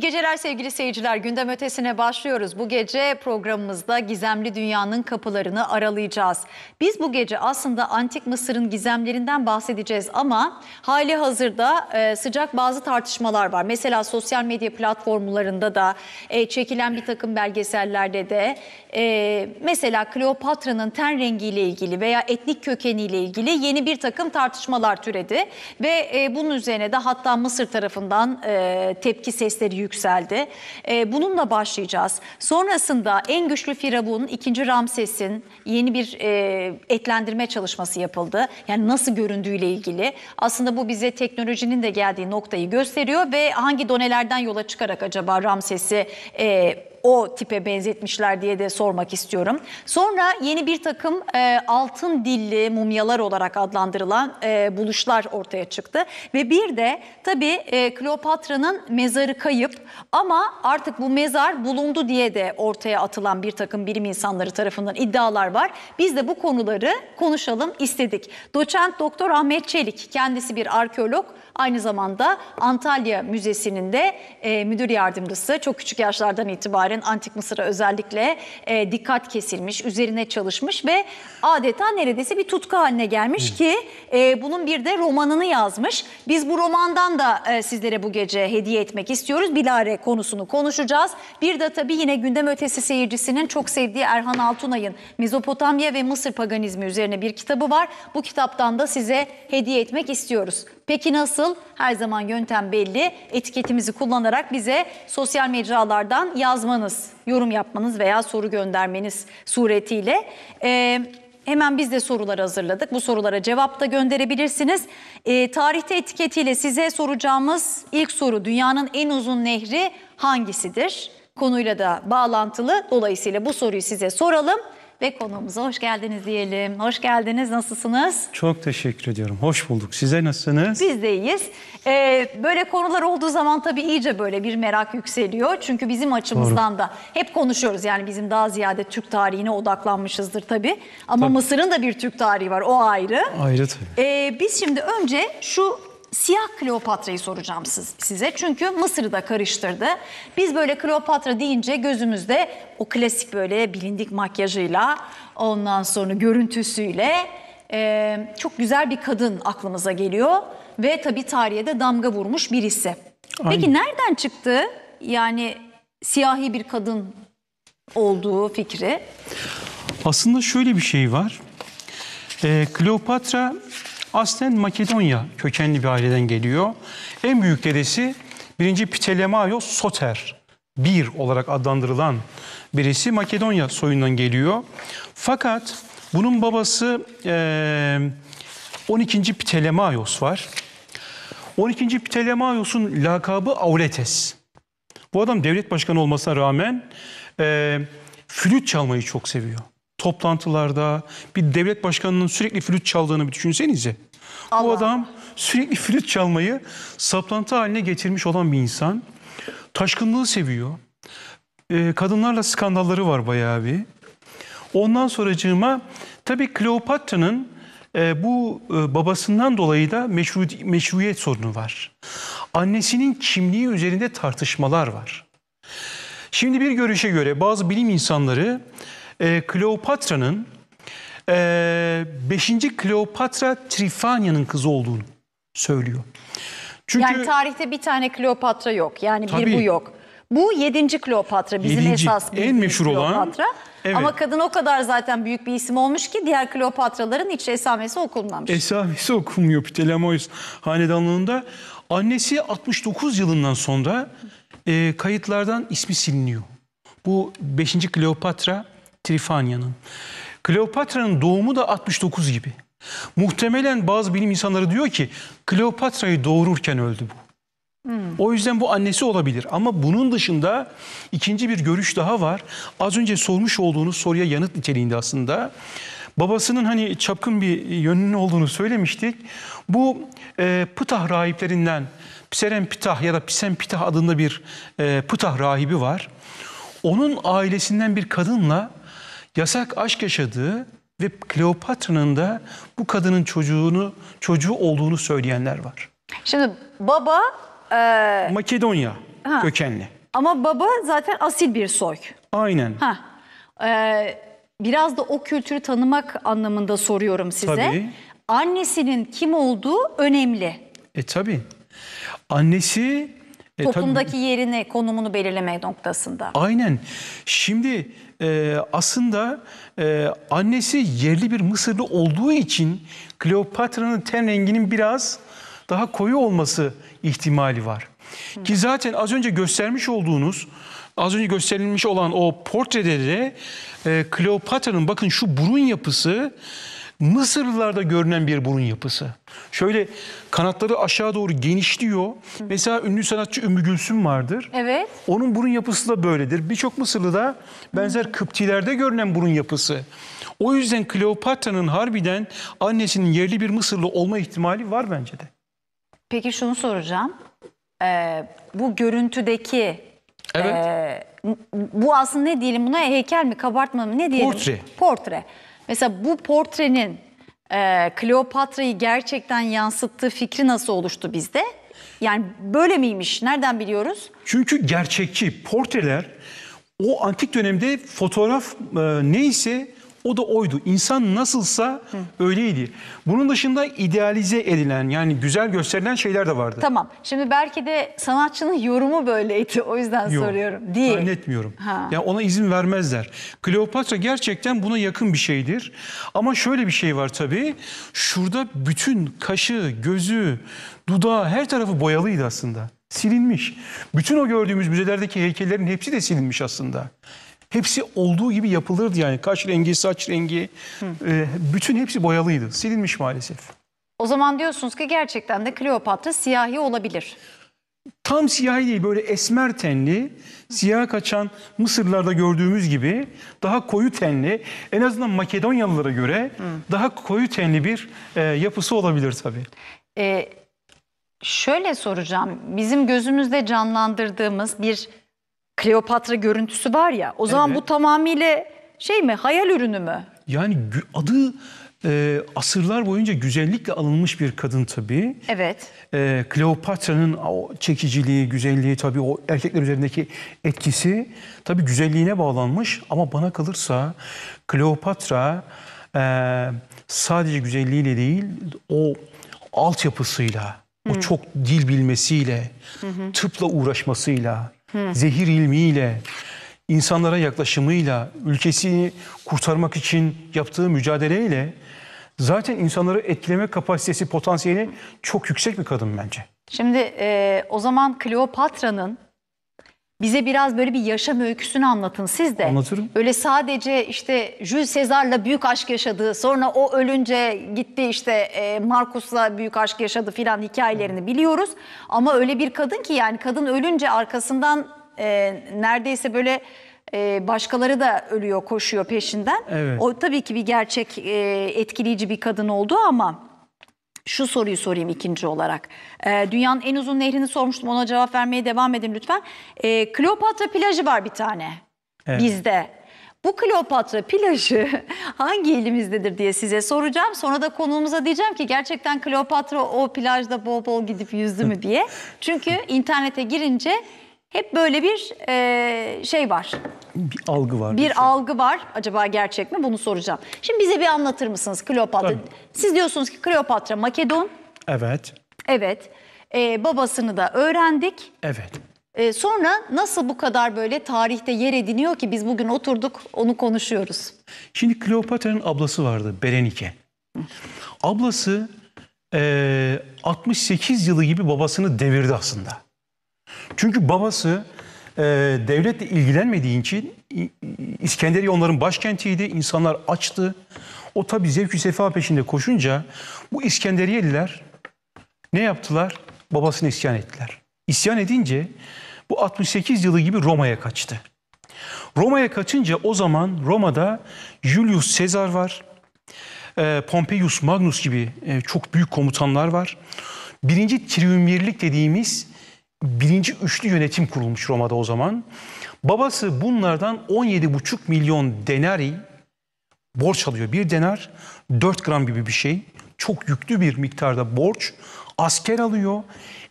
İyi geceler sevgili seyirciler. Gündem ötesine başlıyoruz. Bu gece programımızda gizemli dünyanın kapılarını aralayacağız. Biz bu gece aslında antik Mısır'ın gizemlerinden bahsedeceğiz ama hali hazırda e, sıcak bazı tartışmalar var. Mesela sosyal medya platformlarında da e, çekilen bir takım belgesellerde de e, mesela Kleopatra'nın ten rengiyle ilgili veya etnik kökeniyle ilgili yeni bir takım tartışmalar türedi ve bunun üzerine de hatta Mısır tarafından tepki sesleri yükseldi yükseldi. E, bununla başlayacağız. Sonrasında en güçlü Firavun ikinci Ramses'in yeni bir e, etlendirme çalışması yapıldı. Yani nasıl göründüğüyle ilgili. Aslında bu bize teknolojinin de geldiği noktayı gösteriyor ve hangi donelerden yola çıkarak acaba Ramses'i e, o tipe benzetmişler diye de sormak istiyorum. Sonra yeni bir takım e, altın dilli mumyalar olarak adlandırılan e, buluşlar ortaya çıktı. Ve bir de tabii e, Kleopatra'nın mezarı kayıp ama artık bu mezar bulundu diye de ortaya atılan bir takım bilim insanları tarafından iddialar var. Biz de bu konuları konuşalım istedik. Doçent Doktor Ahmet Çelik kendisi bir arkeolog Aynı zamanda Antalya Müzesi'nin de e, müdür yardımcısı. Çok küçük yaşlardan itibaren Antik Mısır'a özellikle e, dikkat kesilmiş, üzerine çalışmış ve adeta neredeyse bir tutku haline gelmiş ki e, bunun bir de romanını yazmış. Biz bu romandan da e, sizlere bu gece hediye etmek istiyoruz. Bilare konusunu konuşacağız. Bir de tabii yine gündem ötesi seyircisinin çok sevdiği Erhan Altunay'ın Mezopotamya ve Mısır Paganizmi üzerine bir kitabı var. Bu kitaptan da size hediye etmek istiyoruz. Peki nasıl? Her zaman yöntem belli. Etiketimizi kullanarak bize sosyal mecralardan yazmanız, yorum yapmanız veya soru göndermeniz suretiyle... Ee, Hemen biz de sorular hazırladık. Bu sorulara cevap da gönderebilirsiniz. E, tarihte etiketiyle size soracağımız ilk soru dünyanın en uzun nehri hangisidir? Konuyla da bağlantılı. Dolayısıyla bu soruyu size soralım ve konuğumuza hoş geldiniz diyelim. Hoş geldiniz, nasılsınız? Çok teşekkür ediyorum, hoş bulduk. Size nasılsınız? Biz de iyiyiz. Ee, böyle konular olduğu zaman tabii iyice böyle bir merak yükseliyor. Çünkü bizim açımızdan Doğru. da hep konuşuyoruz. Yani bizim daha ziyade Türk tarihine odaklanmışızdır tabii. Ama tabii. Mısır'ın da bir Türk tarihi var, o ayrı. Ayrı tabii. Ee, biz şimdi önce şu siyah Kleopatra'yı soracağım siz, size. Çünkü Mısır'ı da karıştırdı. Biz böyle Kleopatra deyince gözümüzde o klasik böyle bilindik makyajıyla ondan sonra görüntüsüyle e, çok güzel bir kadın aklımıza geliyor. Ve tabii tarihe de damga vurmuş birisi. Aynen. Peki nereden çıktı yani siyahi bir kadın olduğu fikri? Aslında şöyle bir şey var. E, Kleopatra Aslen Makedonya kökenli bir aileden geliyor. En büyük dedesi 1. Ptolemaios Soter bir olarak adlandırılan birisi Makedonya soyundan geliyor. Fakat bunun babası e, 12. Ptolemaios var. 12. Ptolemaios'un lakabı Auletes. Bu adam devlet başkanı olmasına rağmen flüt çalmayı çok seviyor toplantılarda bir devlet başkanının sürekli flüt çaldığını bir düşünsenize. Allah. Bu adam sürekli flüt çalmayı saplantı haline getirmiş olan bir insan. Taşkınlığı seviyor. Ee, kadınlarla skandalları var bayağı bir. Ondan sonracığıma tabii Kleopatra'nın e, bu e, babasından dolayı da meşru, meşruiyet sorunu var. Annesinin kimliği üzerinde tartışmalar var. Şimdi bir görüşe göre bazı bilim insanları ee, Kleopatra'nın e, 5. Kleopatra Trifanya'nın kızı olduğunu söylüyor. Çünkü, yani tarihte bir tane Kleopatra yok. Yani tabii, bir bu yok. Bu 7. Kleopatra bizim yedinci, esas en meşhur Kleopatra. olan. Evet. Ama kadın o kadar zaten büyük bir isim olmuş ki diğer Kleopatraların hiç esamesi okunmamış. Esamesi okunmuyor Ptelemois hanedanlığında. Annesi 69 yılından sonra e, kayıtlardan ismi siliniyor. Bu 5. Kleopatra Trifanya'nın. Kleopatra'nın doğumu da 69 gibi. Muhtemelen bazı bilim insanları diyor ki Kleopatra'yı doğururken öldü bu. Hmm. O yüzden bu annesi olabilir. Ama bunun dışında ikinci bir görüş daha var. Az önce sormuş olduğunuz soruya yanıt niteliğinde aslında. Babasının hani çapkın bir yönünün olduğunu söylemiştik. Bu e, Pıtah rahiplerinden Pseren Pıtah ya da Pisen Pıtah adında bir e, Pıtah rahibi var. Onun ailesinden bir kadınla yasak aşk yaşadığı ve Kleopatra'nın da bu kadının çocuğunu çocuğu olduğunu söyleyenler var. Şimdi baba e... Makedonya ha. kökenli. Ama baba zaten asil bir soy. Aynen. Ha. Ee, biraz da o kültürü tanımak anlamında soruyorum size. Tabii. Annesinin kim olduğu önemli. E tabii. Annesi... E, Toplumdaki tabii. yerini, konumunu belirleme noktasında. Aynen. Şimdi e, aslında e, annesi yerli bir Mısırlı olduğu için Kleopatra'nın ten renginin biraz daha koyu olması ihtimali var. Hı. Hmm. Ki zaten az önce göstermiş olduğunuz, az önce gösterilmiş olan o portrede de e, Kleopatra'nın bakın şu burun yapısı Mısırlılarda görünen bir burun yapısı. Şöyle kanatları aşağı doğru genişliyor. Mesela ünlü sanatçı Ümmü Gülsüm vardır. Evet. Onun burun yapısı da böyledir. Birçok Mısırlı'da benzer Hı. Kıptilerde görünen burun yapısı. O yüzden Kleopatra'nın harbiden annesinin yerli bir Mısırlı olma ihtimali var bence de. Peki şunu soracağım. Ee, bu görüntüdeki evet. e, bu aslında ne diyelim buna heykel mi kabartma mı ne diyelim? Portre. Portre. Mesela bu portrenin e, Kleopatra'yı gerçekten yansıttığı fikri nasıl oluştu bizde? Yani böyle miymiş? Nereden biliyoruz? Çünkü gerçekçi portreler o antik dönemde fotoğraf e, neyse o da oydu. İnsan nasılsa öyleydi. Bunun dışında idealize edilen yani güzel gösterilen şeyler de vardı. Tamam. Şimdi belki de sanatçının yorumu böyleydi. O yüzden Yok. soruyorum. Değil. Zannetmiyorum. Ha. Yani ona izin vermezler. Kleopatra gerçekten buna yakın bir şeydir. Ama şöyle bir şey var tabii. Şurada bütün kaşı, gözü, dudağı her tarafı boyalıydı aslında. Silinmiş. Bütün o gördüğümüz müzelerdeki heykellerin hepsi de silinmiş aslında. Hepsi olduğu gibi yapılırdı yani. Kaş rengi, saç rengi, e, bütün hepsi boyalıydı. Silinmiş maalesef. O zaman diyorsunuz ki gerçekten de Kleopatra siyahi olabilir. Tam siyahi değil böyle esmer tenli, siyah kaçan Mısırlarda gördüğümüz gibi daha koyu tenli, en azından Makedonyalılara göre daha koyu tenli bir e, yapısı olabilir tabii. Ee, şöyle soracağım. Bizim gözümüzde canlandırdığımız bir Kleopatra görüntüsü var ya. O zaman evet. bu tamamıyla şey mi hayal ürünü mü? Yani adı e, asırlar boyunca güzellikle alınmış bir kadın tabii. Evet. E, Kleopatra'nın o çekiciliği, güzelliği tabii o erkekler üzerindeki etkisi tabii güzelliğine bağlanmış. Ama bana kalırsa Kleopatra e, sadece güzelliğiyle değil o altyapısıyla, hı. o çok dil bilmesiyle, hı hı. tıpla uğraşmasıyla, Zehir ilmiyle, insanlara yaklaşımıyla, ülkesini kurtarmak için yaptığı mücadeleyle zaten insanları etkileme kapasitesi, potansiyeli çok yüksek bir kadın bence. Şimdi e, o zaman Kleopatra'nın bize biraz böyle bir yaşam öyküsünü anlatın siz de. Anlatırım. Öyle sadece işte Jules Sezar'la büyük aşk yaşadığı, sonra o ölünce gitti işte e, Markus'la büyük aşk yaşadı filan hikayelerini biliyoruz. Ama öyle bir kadın ki yani kadın ölünce arkasından e, neredeyse böyle e, başkaları da ölüyor, koşuyor peşinden. Evet. O tabii ki bir gerçek etkileyici bir kadın oldu ama şu soruyu sorayım ikinci olarak. Ee, dünyanın en uzun nehrini sormuştum ona cevap vermeye devam edin lütfen. Ee, Kleopatra plajı var bir tane evet. bizde. Bu Kleopatra plajı hangi ilimizdedir diye size soracağım. Sonra da konuğumuza diyeceğim ki gerçekten Kleopatra o plajda bol bol gidip yüzdü mü diye. Çünkü internete girince hep böyle bir e, şey var. Bir algı var. Bir, bir şey. algı var. Acaba gerçek mi? Bunu soracağım. Şimdi bize bir anlatır mısınız Kleopatra? Tabii. Siz diyorsunuz ki Kleopatra Makedon. Evet. Evet. E, babasını da öğrendik. Evet. E, sonra nasıl bu kadar böyle tarihte yer ediniyor ki biz bugün oturduk onu konuşuyoruz. Şimdi Kleopatra'nın ablası vardı Berenike. Ablası e, 68 yılı gibi babasını devirdi aslında. Çünkü babası e, devletle ilgilenmediği için İskenderiye onların başkentiydi. İnsanlar açtı. O tabi zevkü sefa peşinde koşunca bu İskenderiyeliler ne yaptılar? Babasını isyan ettiler. İsyan edince bu 68 yılı gibi Roma'ya kaçtı. Roma'ya kaçınca o zaman Roma'da Julius Caesar var. E, Pompeius Magnus gibi e, çok büyük komutanlar var. Birinci triumvirlik dediğimiz birinci üçlü yönetim kurulmuş Roma'da o zaman. Babası bunlardan 17,5 milyon denari borç alıyor. Bir denar 4 gram gibi bir şey. Çok yüklü bir miktarda borç. Asker alıyor.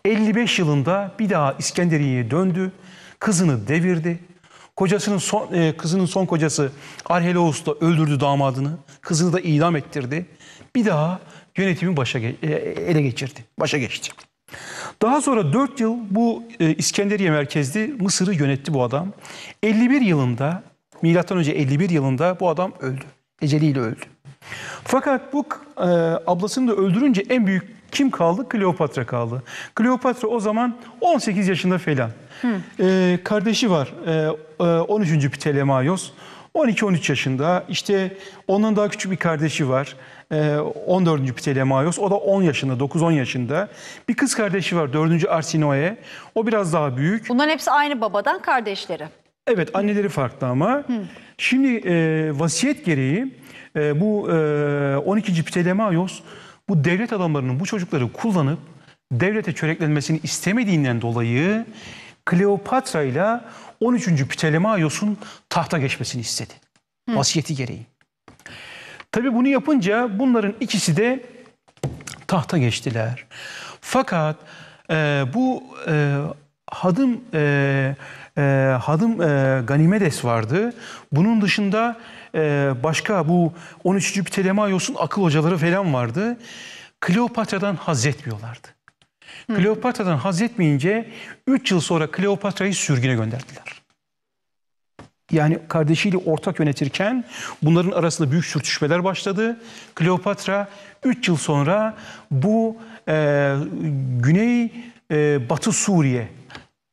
55 yılında bir daha İskenderiye'ye döndü. Kızını devirdi. Kocasının son, e, kızının son kocası Arhelaos da öldürdü damadını. Kızını da idam ettirdi. Bir daha yönetimi başa e, ele geçirdi. Başa geçti. Daha sonra 4 yıl bu e, İskenderiye merkezli Mısır'ı yönetti bu adam. 51 yılında, milattan önce 51 yılında bu adam öldü. Eceliyle öldü. Fakat bu e, ablasını da öldürünce en büyük kim kaldı? Kleopatra kaldı. Kleopatra o zaman 18 yaşında falan. E, kardeşi var e, 13. Ptolemaios. 12-13 yaşında. İşte ondan daha küçük bir kardeşi var. 14. Ee, Ptolemaios. O da 10 yaşında, 9-10 yaşında. Bir kız kardeşi var 4. Arsinoe. O biraz daha büyük. Bunların hepsi aynı babadan kardeşleri. Evet anneleri farklı ama. Hı. Şimdi e, vasiyet gereği e, bu e, 12. Ptolemaios bu devlet adamlarının bu çocukları kullanıp devlete çöreklenmesini istemediğinden dolayı Kleopatra ile 13. Ptolemaios'un tahta geçmesini istedi. Hı. Vasiyeti gereği. Tabi bunu yapınca bunların ikisi de tahta geçtiler. Fakat e, bu e, hadım e, e, hadım e, ganimedes vardı. Bunun dışında e, başka bu 13. Ptolemaios'un akıl hocaları falan vardı. Kleopatra'dan haz etmiyorlardı. Kleopatra'dan haz etmeyince 3 yıl sonra Kleopatra'yı sürgüne gönderdiler yani kardeşiyle ortak yönetirken bunların arasında büyük sürtüşmeler başladı. Kleopatra 3 yıl sonra bu e, Güney e, Batı Suriye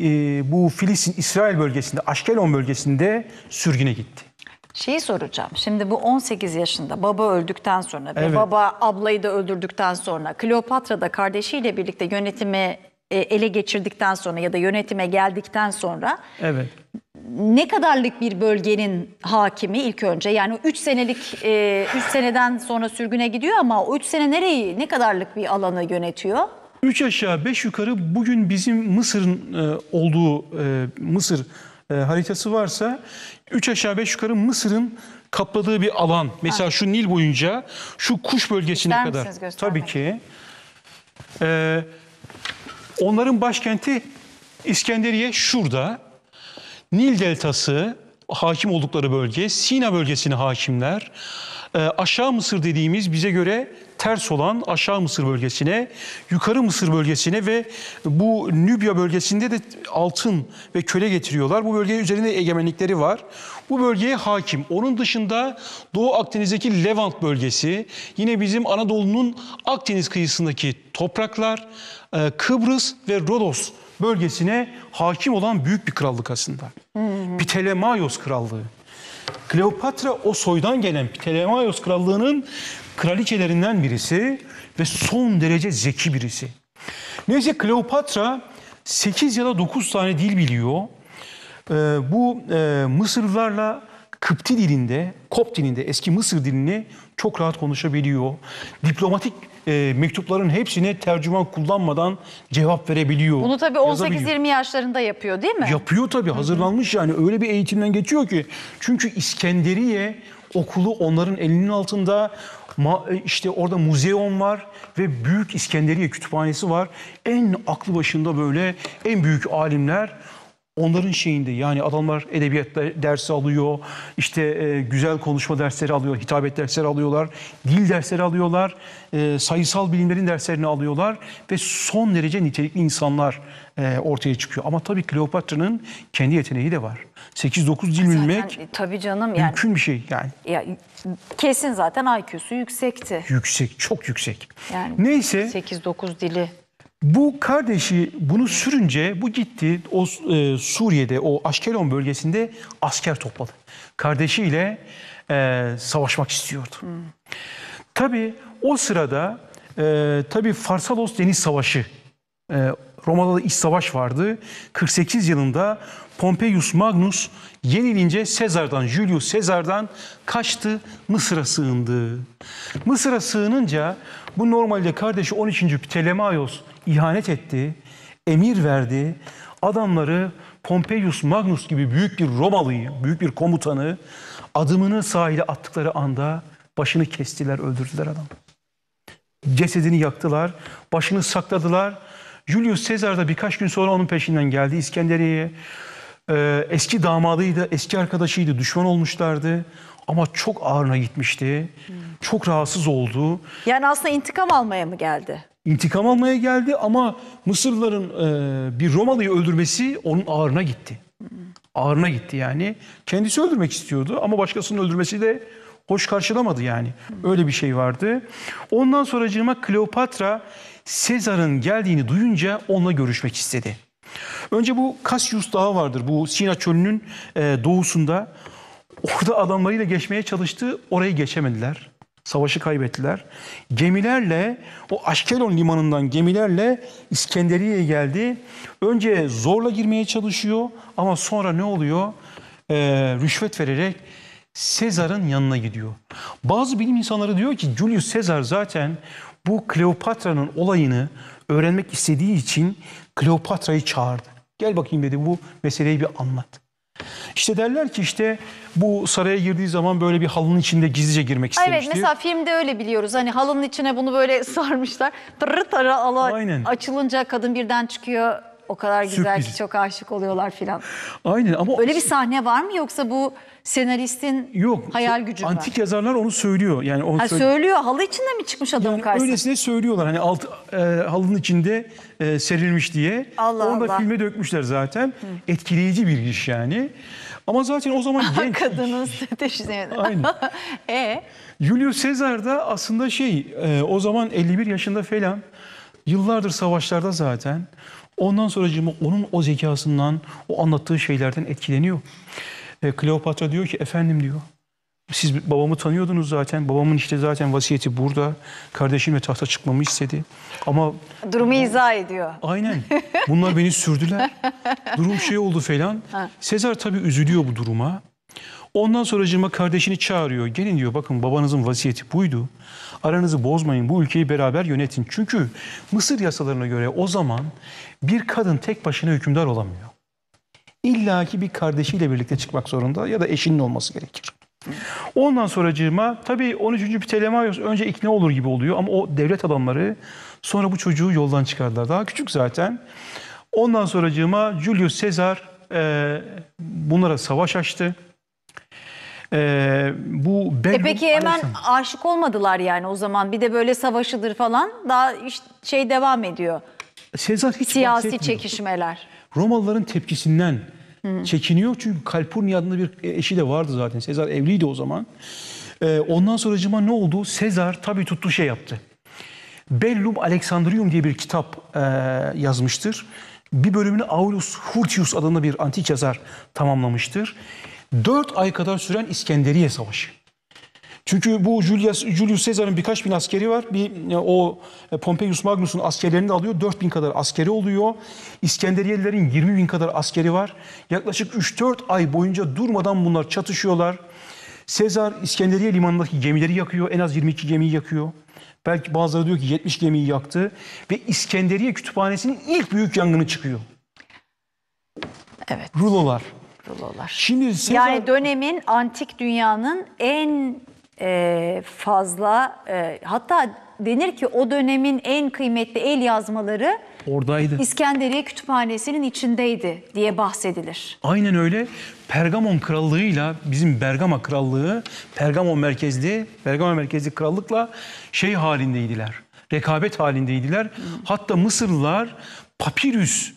e, bu Filistin İsrail bölgesinde Aşkelon bölgesinde sürgüne gitti. Şeyi soracağım. Şimdi bu 18 yaşında baba öldükten sonra evet. baba ablayı da öldürdükten sonra Kleopatra da kardeşiyle birlikte yönetimi e, ele geçirdikten sonra ya da yönetime geldikten sonra evet ne kadarlık bir bölgenin hakimi ilk önce? Yani 3 senelik, 3 e, seneden sonra sürgüne gidiyor ama o 3 sene nereyi, ne kadarlık bir alanı yönetiyor? 3 aşağı 5 yukarı bugün bizim Mısır'ın e, olduğu e, Mısır e, haritası varsa 3 aşağı 5 yukarı Mısır'ın kapladığı bir alan. Mesela ha. şu Nil boyunca şu kuş bölgesine İster kadar. Göstermek? Tabii ki. E, onların başkenti İskenderiye şurada. Nil Deltası hakim oldukları bölge, Sina bölgesine hakimler, e, aşağı Mısır dediğimiz bize göre ters olan aşağı Mısır bölgesine, yukarı Mısır bölgesine ve bu Nübya bölgesinde de altın ve köle getiriyorlar. Bu bölgeye üzerinde egemenlikleri var. Bu bölgeye hakim. Onun dışında Doğu Akdeniz'deki Levant bölgesi, yine bizim Anadolu'nun Akdeniz kıyısındaki topraklar, e, Kıbrıs ve Rodos bölgesine hakim olan büyük bir krallık aslında. Hı hmm. Ptolemaios krallığı. Kleopatra o soydan gelen Ptolemaios krallığının kraliçelerinden birisi ve son derece zeki birisi. Neyse Kleopatra 8 ya da 9 tane dil biliyor. Ee, bu e, Mısırlarla Kıpti dilinde, Kop dilinde, eski Mısır dilini çok rahat konuşabiliyor. Diplomatik e, mektupların hepsine tercüman kullanmadan cevap verebiliyor. Bunu tabii 18-20 yaşlarında yapıyor değil mi? Yapıyor tabii hazırlanmış yani öyle bir eğitimden geçiyor ki. Çünkü İskenderiye okulu onların elinin altında e, işte orada müzeon var ve Büyük İskenderiye Kütüphanesi var. En aklı başında böyle en büyük alimler onların şeyinde yani adamlar edebiyat dersi alıyor, işte e, güzel konuşma dersleri alıyor, hitabet dersleri alıyorlar, dil dersleri alıyorlar, e, sayısal bilimlerin derslerini alıyorlar ve son derece nitelikli insanlar e, ortaya çıkıyor. Ama tabii Kleopatra'nın kendi yeteneği de var. 8-9 dil bilmek e, tabii canım yani, mümkün bir şey yani. Ya, kesin zaten IQ'su yüksekti. Yüksek, çok yüksek. Yani Neyse. 8-9 dili bu kardeşi bunu sürünce bu gitti o e, Suriye'de o Aşkelon bölgesinde asker topladı. Kardeşiyle e, savaşmak istiyordu. Hmm. Tabi o sırada e, tabi Farsalos Deniz Savaşı e, Roma'da da iç savaş vardı. 48 yılında Pompeius Magnus yenilince Sezar'dan, Julius Sezar'dan kaçtı, Mısır'a sığındı. Mısır'a sığınınca bu normalde kardeşi 13. Ptolemaios ihanet etti, emir verdi. Adamları Pompeius Magnus gibi büyük bir Romalıyı, büyük bir komutanı adımını sahile attıkları anda başını kestiler, öldürdüler adam. Cesedini yaktılar, başını sakladılar. Julius Caesar da birkaç gün sonra onun peşinden geldi İskenderiye'ye. Ee, eski damadıydı, eski arkadaşıydı, düşman olmuşlardı. Ama çok ağrına gitmişti. Çok rahatsız oldu. Yani aslında intikam almaya mı geldi? İntikam almaya geldi ama Mısırlıların e, bir Romalı'yı öldürmesi onun ağrına gitti. Ağrına gitti yani. Kendisi öldürmek istiyordu ama başkasının öldürmesi de hoş karşılamadı yani. Öyle bir şey vardı. Ondan sonra sonracığıma Kleopatra Sezar'ın geldiğini duyunca onunla görüşmek istedi. Önce bu Kasyus Dağı vardır. Bu Sina Çölü'nün e, doğusunda. Orada adamlarıyla geçmeye çalıştı. Orayı geçemediler. Savaşı kaybettiler. Gemilerle o Aşkelon limanından gemilerle İskenderiye'ye geldi. Önce zorla girmeye çalışıyor ama sonra ne oluyor? Ee, rüşvet vererek Sezar'ın yanına gidiyor. Bazı bilim insanları diyor ki Julius Sezar zaten bu Kleopatra'nın olayını öğrenmek istediği için Kleopatra'yı çağırdı. Gel bakayım dedi bu meseleyi bir anlat. İşte derler ki işte bu saraya girdiği zaman böyle bir halının içinde gizlice girmek istemiş Evet mesela filmde öyle biliyoruz. Hani halının içine bunu böyle sarmışlar. Tırı tara ala Aynen. açılınca kadın birden çıkıyor o kadar güzel Sürpriz. ki çok aşık oluyorlar filan. Aynen ama öyle bir sahne var mı yoksa bu senaristin Yok, hayal gücü mü? Antik var? yazarlar onu söylüyor. Yani onu ha, söylüyor. söylüyor. Halı içinde mi çıkmış adamın yani karşısına? Öylesine söylüyorlar. Hani alt e, halının içinde e, serilmiş diye. Allah Onu da Allah. filme dökmüşler zaten. Hı. Etkileyici bir iş yani. Ama zaten o zaman genç. Kadının stratejisi. Aynen. e? Julio Caesar da aslında şey e, o zaman 51 yaşında falan. Yıllardır savaşlarda zaten. Ondan sonra onun o zekasından, o anlattığı şeylerden etkileniyor. E, Kleopatra diyor ki efendim diyor. Siz babamı tanıyordunuz zaten. Babamın işte zaten vasiyeti burada. Kardeşimle tahta çıkmamı istedi. Ama durumu izah ediyor. Aynen. Bunlar beni sürdüler. Durum şey oldu falan. Ha. Sezar tabii üzülüyor bu duruma. Ondan sonra cıma kardeşini çağırıyor. Gelin diyor bakın babanızın vasiyeti buydu. Aranızı bozmayın bu ülkeyi beraber yönetin. Çünkü Mısır yasalarına göre o zaman bir kadın tek başına hükümdar olamıyor. İlla ki bir kardeşiyle birlikte çıkmak zorunda ya da eşinin olması gerekir. Ondan sonra cıma tabii 13. Ptolemaios önce ikna olur gibi oluyor ama o devlet adamları sonra bu çocuğu yoldan çıkardılar. Daha küçük zaten. Ondan sonra cıma Julius Caesar e, bunlara savaş açtı. E, bu e peki hemen Alexander. aşık olmadılar yani o zaman. Bir de böyle savaşıdır falan daha işte şey devam ediyor. Sezar hiç Siyasi çekişmeler. Romalıların tepkisinden hı çekiniyor. Çünkü Kalpurnia adında bir eşi de vardı zaten. Sezar evliydi o zaman. E, ondan sonra cıma ne oldu? Sezar tabi tuttu şey yaptı. Bellum Alexandrium diye bir kitap e, yazmıştır. Bir bölümünü Aulus Hurtius adında bir antik yazar tamamlamıştır. 4 ay kadar süren İskenderiye Savaşı. Çünkü bu Julius, Julius Caesar'ın birkaç bin askeri var. Bir e, o e, Pompeius Magnus'un askerlerini de alıyor. 4 bin kadar askeri oluyor. İskenderiyelilerin 20 bin kadar askeri var. Yaklaşık 3-4 ay boyunca durmadan bunlar çatışıyorlar. Sezar İskenderiye limanındaki gemileri yakıyor. En az 22 gemiyi yakıyor. Belki bazıları diyor ki 70 gemiyi yaktı. Ve İskenderiye kütüphanesinin ilk büyük yangını çıkıyor. Evet. Rulolar kurulular. Şimdi Sezar... Yani dönemin antik dünyanın en e, fazla e, hatta denir ki o dönemin en kıymetli el yazmaları oradaydı. İskenderiye Kütüphanesi'nin içindeydi diye bahsedilir. Aynen öyle. Pergamon Krallığı'yla bizim Bergama Krallığı, Pergamon merkezli, Bergama merkezli krallıkla şey halindeydiler. Rekabet halindeydiler. Hatta Mısırlılar papirüs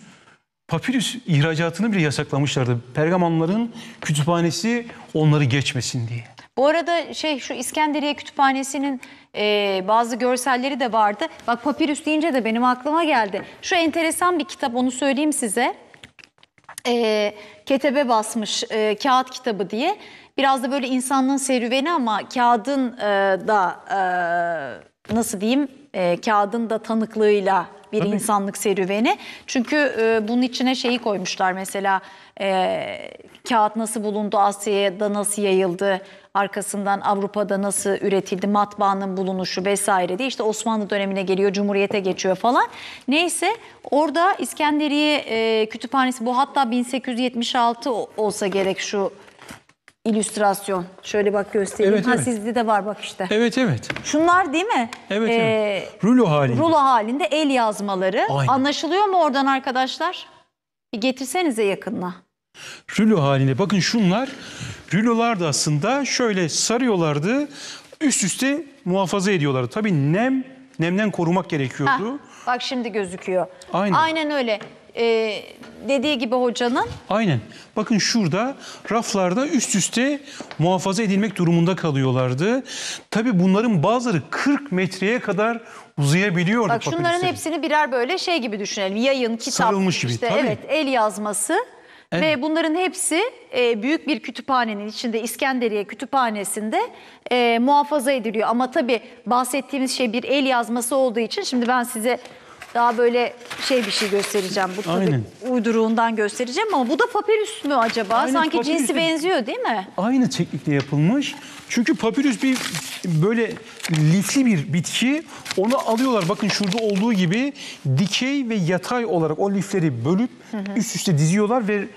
papirüs ihracatını bile yasaklamışlardı. Pergamonların kütüphanesi onları geçmesin diye. Bu arada şey şu İskenderiye Kütüphanesi'nin e, bazı görselleri de vardı. Bak papirüs deyince de benim aklıma geldi. Şu enteresan bir kitap onu söyleyeyim size. E, ketebe basmış e, kağıt kitabı diye. Biraz da böyle insanlığın serüveni ama kağıdın e, da e, nasıl diyeyim e, kağıdın da tanıklığıyla bir Tabii. insanlık serüveni. Çünkü e, bunun içine şeyi koymuşlar mesela e, kağıt nasıl bulundu, Asya'da nasıl yayıldı, arkasından Avrupa'da nasıl üretildi, matbaanın bulunuşu vesaire diye işte Osmanlı dönemine geliyor, Cumhuriyete geçiyor falan. Neyse orada İskenderiye e, Kütüphanesi bu hatta 1876 olsa gerek şu İllüstrasyon. Şöyle bak göstereyim. Evet, ha, evet. Sizde de var bak işte. Evet evet. Şunlar değil mi? Evet ee, evet. Rulo halinde. Rulo halinde el yazmaları. Aynen. Anlaşılıyor mu oradan arkadaşlar? Bir getirsenize yakınına. Rulo halinde. Bakın şunlar rulolar da aslında şöyle sarıyorlardı. Üst üste muhafaza ediyorlardı. Tabii nem, nemden korumak gerekiyordu. Heh, bak şimdi gözüküyor. Aynen. Aynen öyle e, dediği gibi hocanın. Aynen. Bakın şurada raflarda üst üste muhafaza edilmek durumunda kalıyorlardı. Tabi bunların bazıları 40 metreye kadar uzayabiliyordu. Bak şunların paketleri. hepsini birer böyle şey gibi düşünelim. Yayın, kitap, Sarılmış gibi, işte evet el yazması. Evet. Ve bunların hepsi e, büyük bir kütüphanenin içinde İskenderiye Kütüphanesi'nde e, muhafaza ediliyor. Ama tabii bahsettiğimiz şey bir el yazması olduğu için şimdi ben size daha böyle şey bir şey göstereceğim. Bu Aynen. uyduruğundan göstereceğim ama bu da papirüs mü acaba? Aynen, Sanki papirüs cinsi de- benziyor değil mi? Aynı teknikle yapılmış. Çünkü papirüs bir böyle lifli bir bitki. Onu alıyorlar bakın şurada olduğu gibi dikey ve yatay olarak o lifleri bölüp üst üste diziyorlar ve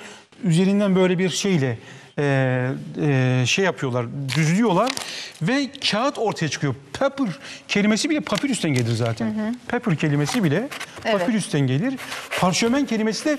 üzerinden böyle bir şeyle e, e, şey yapıyorlar, düzlüyorlar ve kağıt ortaya çıkıyor. Paper kelimesi bile papirüsten gelir zaten. Hı hı. Paper kelimesi bile evet. papirüsten gelir. Parşömen kelimesi de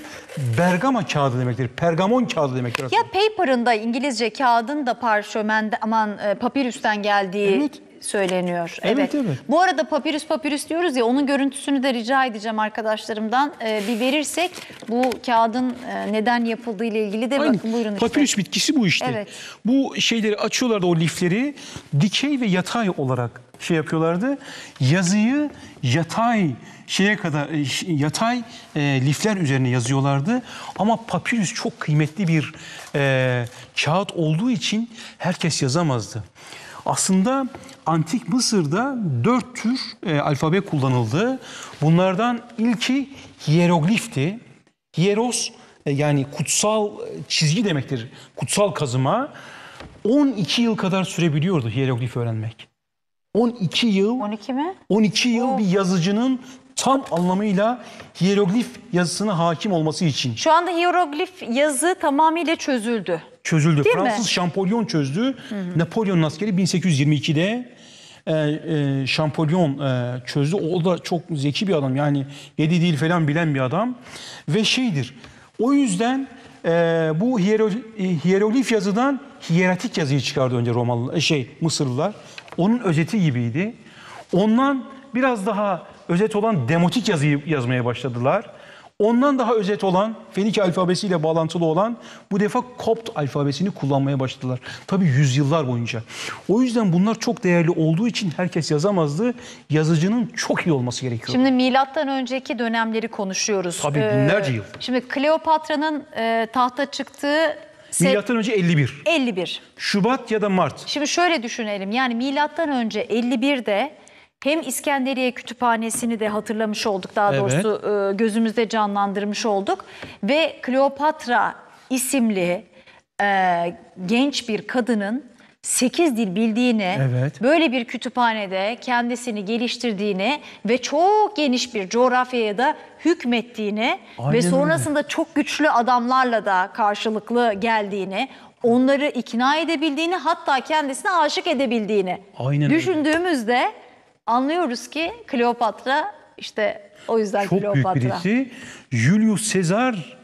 bergama kağıdı demektir. Pergamon kağıdı demektir. Aslında. Ya paper'ın da İngilizce kağıdın da parşömen aman e, papirüsten geldiği evet söyleniyor. Evet. evet. evet. Bu arada papirüs papirüs diyoruz ya onun görüntüsünü de rica edeceğim arkadaşlarımdan. Ee, bir verirsek bu kağıdın e, neden yapıldığı ile ilgili de Aynen. bakın buyurun. Papirüs işte. bitkisi bu işte. Evet. Bu şeyleri açıyorlardı o lifleri dikey ve yatay olarak şey yapıyorlardı. Yazıyı yatay şeye kadar e, yatay e, lifler üzerine yazıyorlardı. Ama papirüs çok kıymetli bir e, kağıt olduğu için herkes yazamazdı. Aslında Antik Mısır'da dört tür e, alfabe kullanıldı. Bunlardan ilki hieroglifti. Hieros e, yani kutsal e, çizgi demektir, kutsal kazıma. 12 yıl kadar sürebiliyordu hieroglif öğrenmek. 12 yıl 12 mi? 12 yıl Oo. Oh. bir yazıcının tam anlamıyla hieroglif yazısına hakim olması için. Şu anda hieroglif yazı tamamıyla çözüldü çözüldü. Değil Fransız mi? Şampolyon çözdü. Hı hı. Napolyon askeri 1822'de e, e, Şampolyon e, çözdü. O da çok zeki bir adam. Yani yedi dil falan bilen bir adam. Ve şeydir. O yüzden e, bu hiero, e, hieroglif yazıdan hieratik yazıyı çıkardı önce Romalılar, e, şey Mısırlılar. Onun özeti gibiydi. Ondan biraz daha özet olan demotik yazıyı yazmaya başladılar. Ondan daha özet olan, Fenike alfabesiyle bağlantılı olan bu defa Kopt alfabesini kullanmaya başladılar. Tabi yüzyıllar boyunca. O yüzden bunlar çok değerli olduğu için herkes yazamazdı. Yazıcının çok iyi olması gerekiyor. Şimdi milattan önceki dönemleri konuşuyoruz. Tabi ee, binlerce yıl. şimdi Kleopatra'nın e, tahta çıktığı Milattan önce 51. 51. Şubat ya da Mart. Şimdi şöyle düşünelim. Yani milattan önce 51'de hem İskenderiye Kütüphanesi'ni de hatırlamış olduk daha evet. doğrusu e, gözümüzde canlandırmış olduk ve Kleopatra isimli e, genç bir kadının 8 dil bildiğini, evet. böyle bir kütüphanede kendisini geliştirdiğini ve çok geniş bir coğrafyaya da hükmettiğini Aynen ve sonrasında öyle. çok güçlü adamlarla da karşılıklı geldiğini, onları ikna edebildiğini hatta kendisine aşık edebildiğini Aynen düşündüğümüzde öyle Anlıyoruz ki Kleopatra işte o yüzden Çok Kleopatra. büyük birisi. Julius Caesar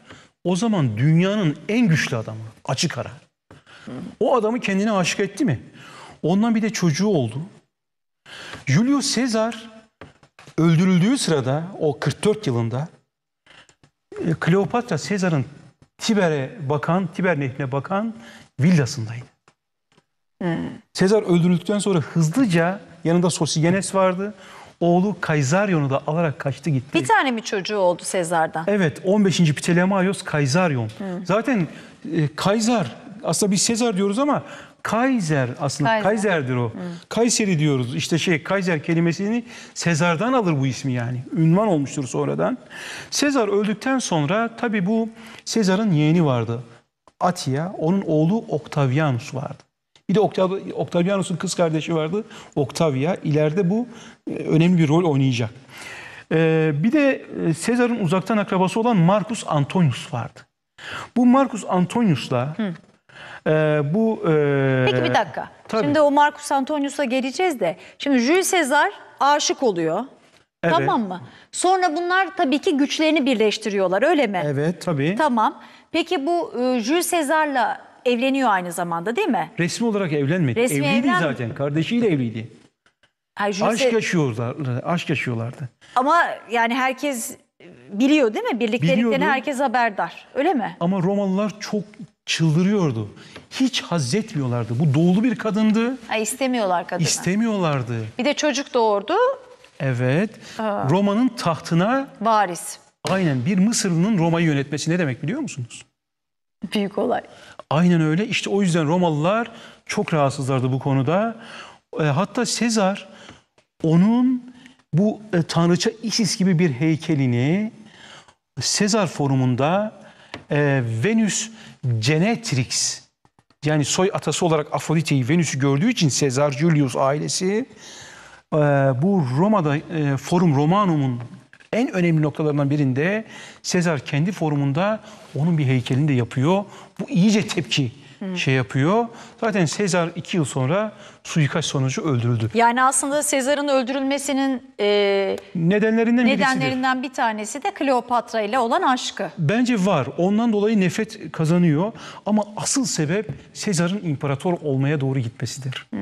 o zaman dünyanın en güçlü adamı. Açık ara. O adamı kendine aşık etti mi? Ondan bir de çocuğu oldu. Julius Caesar öldürüldüğü sırada o 44 yılında e, Kleopatra Sezar'ın Tiber'e bakan, Tiber nehrine bakan villasındaydı. Hmm. Sezar öldürüldükten sonra hızlıca Yanında Sosigenes vardı. Oğlu Kayzaryon'u da alarak kaçtı gitti. Bir tane mi çocuğu oldu Sezar'dan? Evet 15. Ptolemaios Kayzaryon. Zaten e, Kayzar aslında biz Sezar diyoruz ama Kayzer aslında Kaiser. Kaiser'dir o. Hmm. Kayseri diyoruz. işte şey Kayzer kelimesini Sezar'dan alır bu ismi yani. Ünvan olmuştur sonradan. Sezar öldükten sonra tabii bu Sezar'ın yeğeni vardı. Atia, onun oğlu Octavianus vardı. Bir de Octav Octavianus'un kız kardeşi vardı. Octavia. İleride bu e, önemli bir rol oynayacak. E, bir de e, Sezar'ın uzaktan akrabası olan Marcus Antonius vardı. Bu Marcus Antonius'la bu... E, Peki bir dakika. Tabii. Şimdi o Marcus Antonius'a geleceğiz de. Şimdi Jules Sezar aşık oluyor. Evet. Tamam mı? Sonra bunlar tabii ki güçlerini birleştiriyorlar öyle mi? Evet tabii. Tamam. Peki bu e, Jules Sezar'la evleniyor aynı zamanda değil mi? Resmi olarak evlenmedi. Resmi evliydi evlen- zaten. Kardeşiyle evliydi. Hayır, jürisi- Aşk yaşıyorlardı. Aşk yaşıyorlardı. Ama yani herkes biliyor değil mi? Birlikteliklerini herkes haberdar. Öyle mi? Ama Romalılar çok çıldırıyordu. Hiç haz etmiyorlardı. Bu doğulu bir kadındı. Ha, istemiyorlar kadını. İstemiyorlardı. bir de çocuk doğurdu. Evet. Roma'nın tahtına Varis. aynen bir Mısırlı'nın Roma'yı yönetmesi ne demek biliyor musunuz? Büyük olay. Aynen öyle. İşte o yüzden Romalılar çok rahatsızlardı bu konuda. E, hatta Sezar onun bu e, tanrıça Isis gibi bir heykelini Sezar forumunda e, Venüs Genetrix yani soy atası olarak Afrodite'yi Venüs'ü gördüğü için Sezar Julius ailesi e, bu Roma'da Forum Romanum'un en önemli noktalarından birinde Sezar kendi forumunda onun bir heykelini de yapıyor. Bu iyice tepki şey yapıyor. Zaten Sezar iki yıl sonra suikast sonucu öldürüldü. Yani aslında Sezar'ın öldürülmesinin e, nedenlerinden, nedenlerinden bir tanesi de Kleopatra ile olan aşkı. Bence var. Ondan dolayı nefret kazanıyor. Ama asıl sebep Sezar'ın imparator olmaya doğru gitmesidir. Hmm.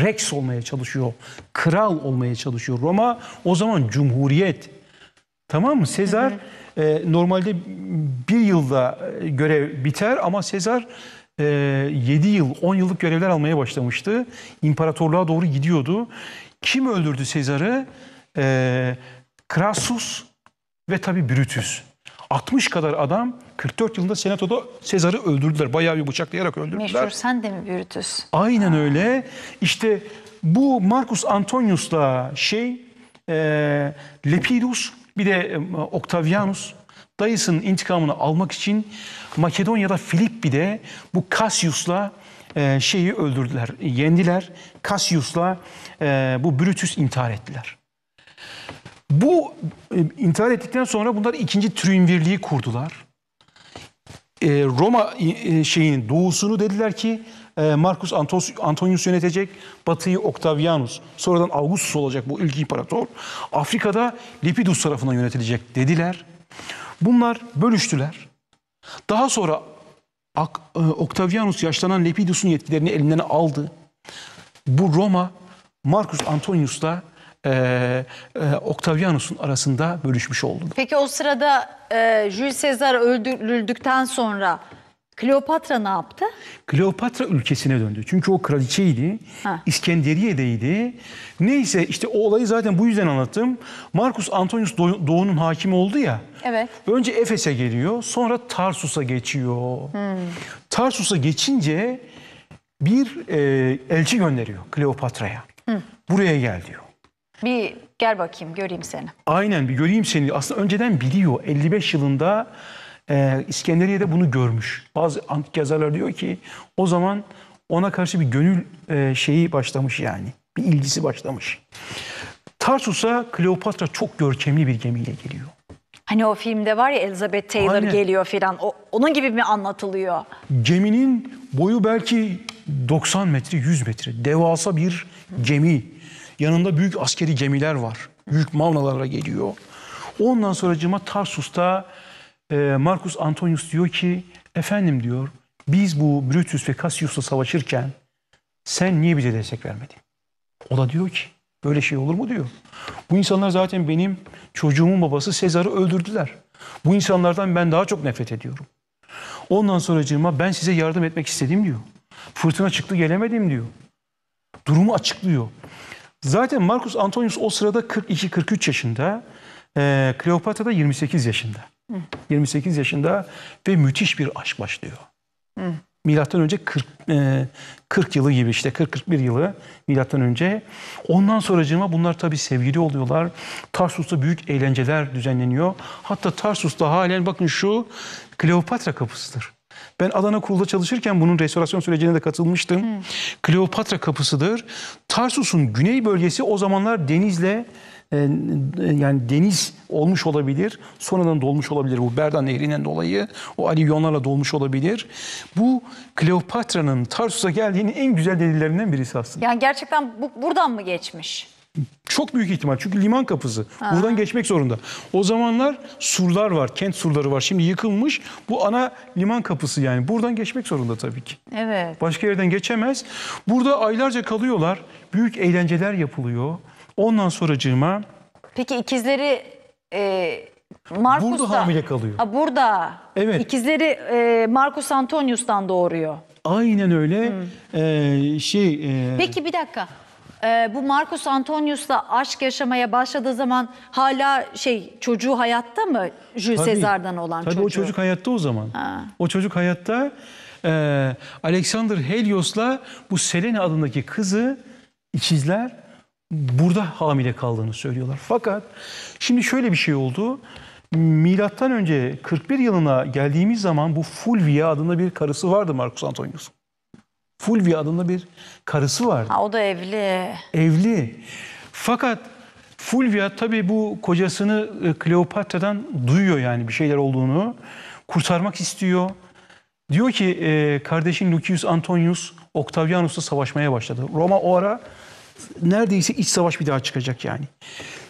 Rex olmaya çalışıyor. Kral olmaya çalışıyor. Roma o zaman cumhuriyet Tamam mı? Sezar e, normalde bir yılda e, görev biter ama Sezar e, 7 yıl, 10 yıllık görevler almaya başlamıştı. İmparatorluğa doğru gidiyordu. Kim öldürdü Sezar'ı? E, Crassus ve tabii Brutus. 60 kadar adam 44 yılında senatoda Sezar'ı öldürdüler. Bayağı bir bıçaklayarak öldürdüler. Meşhur sen de mi Brutus? Aynen öyle. İşte bu Marcus Antonius'la şey e, Lepidus bir de Octavianus dayısının intikamını almak için Makedonya'da Filippi'de bu Cassius'la e, şeyi öldürdüler, yendiler. Cassius'la e, bu Brutus intihar ettiler. Bu e, intihar ettikten sonra bunlar ikinci Trünvirliği kurdular. Roma şeyinin doğusunu dediler ki ee, Marcus Antos, Antonius yönetecek. Batı'yı Octavianus. Sonradan Augustus olacak bu ilk imparator. Afrika'da Lepidus tarafından yönetilecek dediler. Bunlar bölüştüler. Daha sonra e, Octavianus yaşlanan Lepidus'un yetkilerini elinden aldı. Bu Roma Marcus Antonius'la e, e, Octavianus'un arasında bölüşmüş oldu. Peki o sırada e, Jules Caesar öldürüldükten sonra Kleopatra ne yaptı? Kleopatra ülkesine döndü. Çünkü o kraliçeydi, İskenderiye'deydi. Neyse işte o olayı zaten bu yüzden anlattım. Marcus Antonius Doğu'nun hakimi oldu ya. Evet. Önce Efes'e geliyor, sonra Tarsus'a geçiyor. Hmm. Tarsus'a geçince bir e, elçi gönderiyor Kleopatra'ya. Buraya gel diyor. Bir gel bakayım, göreyim seni. Aynen bir göreyim seni. Aslında önceden biliyor. 55 yılında ee, İskenderiye de bunu görmüş. Bazı antik yazarlar diyor ki o zaman ona karşı bir gönül e, şeyi başlamış yani. Bir ilgisi başlamış. Tarsus'a Kleopatra çok görkemli bir gemiyle geliyor. Hani o filmde var ya Elizabeth Taylor Aynen. geliyor filan. onun gibi mi anlatılıyor? Geminin boyu belki 90 metre, 100 metre. Devasa bir gemi. Yanında büyük askeri gemiler var. Büyük mavnalarla geliyor. Ondan sonra Cima Tarsus'ta ee, Marcus Antonius diyor ki efendim diyor biz bu Brutus ve Cassius'la savaşırken sen niye bize destek vermedin? O da diyor ki böyle şey olur mu diyor. Bu insanlar zaten benim çocuğumun babası Sezar'ı öldürdüler. Bu insanlardan ben daha çok nefret ediyorum. Ondan sonracığıma ben size yardım etmek istedim diyor. Fırtına çıktı gelemedim diyor. Durumu açıklıyor. Zaten Marcus Antonius o sırada 42-43 yaşında, e, ee, Kleopatra da 28 yaşında. 28 yaşında ve müthiş bir aşk başlıyor. Milattan önce 40 40 e, yılı gibi işte 40 41 yılı milattan önce. Ondan sonracığıma bunlar tabii sevgili oluyorlar. Tarsus'ta büyük eğlenceler düzenleniyor. Hatta Tarsus'ta halen bakın şu Kleopatra kapısıdır. Ben Adana Kurulu'da çalışırken bunun restorasyon sürecine de katılmıştım. Hmm. Kleopatra kapısıdır. Tarsus'un güney bölgesi o zamanlar denizle e, e, yani deniz olmuş olabilir. Sonradan dolmuş olabilir bu Berda Nehri'nden dolayı. O alivyonlarla dolmuş olabilir. Bu Kleopatra'nın Tarsus'a geldiğinin en güzel delillerinden birisi aslında. Yani gerçekten bu, buradan mı geçmiş? Çok büyük ihtimal çünkü liman kapısı. Ha. Buradan geçmek zorunda. O zamanlar surlar var, kent surları var. Şimdi yıkılmış. Bu ana liman kapısı yani. Buradan geçmek zorunda tabii ki. Evet. Başka yerden geçemez. Burada aylarca kalıyorlar. Büyük eğlenceler yapılıyor. Ondan sonracığıma... Peki ikizleri e, Marcus burada da, hamile kalıyor. A, burada evet. İkizleri e, Marcus Antonius'tan doğuruyor. Aynen öyle. E, şey. E... Peki bir dakika. E, bu Marcus Antonius'la aşk yaşamaya başladığı zaman hala şey çocuğu hayatta mı Jules tabii, Sezar'dan olan tabii çocuğu? Tabii o çocuk hayatta o zaman. Ha. O çocuk hayatta e, Alexander Helios'la bu Selene adındaki kızı ikizler burada hamile kaldığını söylüyorlar. Fakat şimdi şöyle bir şey oldu. Milattan önce 41 yılına geldiğimiz zaman bu Fulvia adında bir karısı vardı Marcus Antonius. Fulvia adında bir karısı vardı. Ha, o da evli. Evli. Fakat Fulvia tabii bu kocasını e, Kleopatra'dan duyuyor yani bir şeyler olduğunu. Kurtarmak istiyor. Diyor ki e, kardeşin Lucius Antonius Octavianus'la savaşmaya başladı. Roma o ara neredeyse iç savaş bir daha çıkacak yani.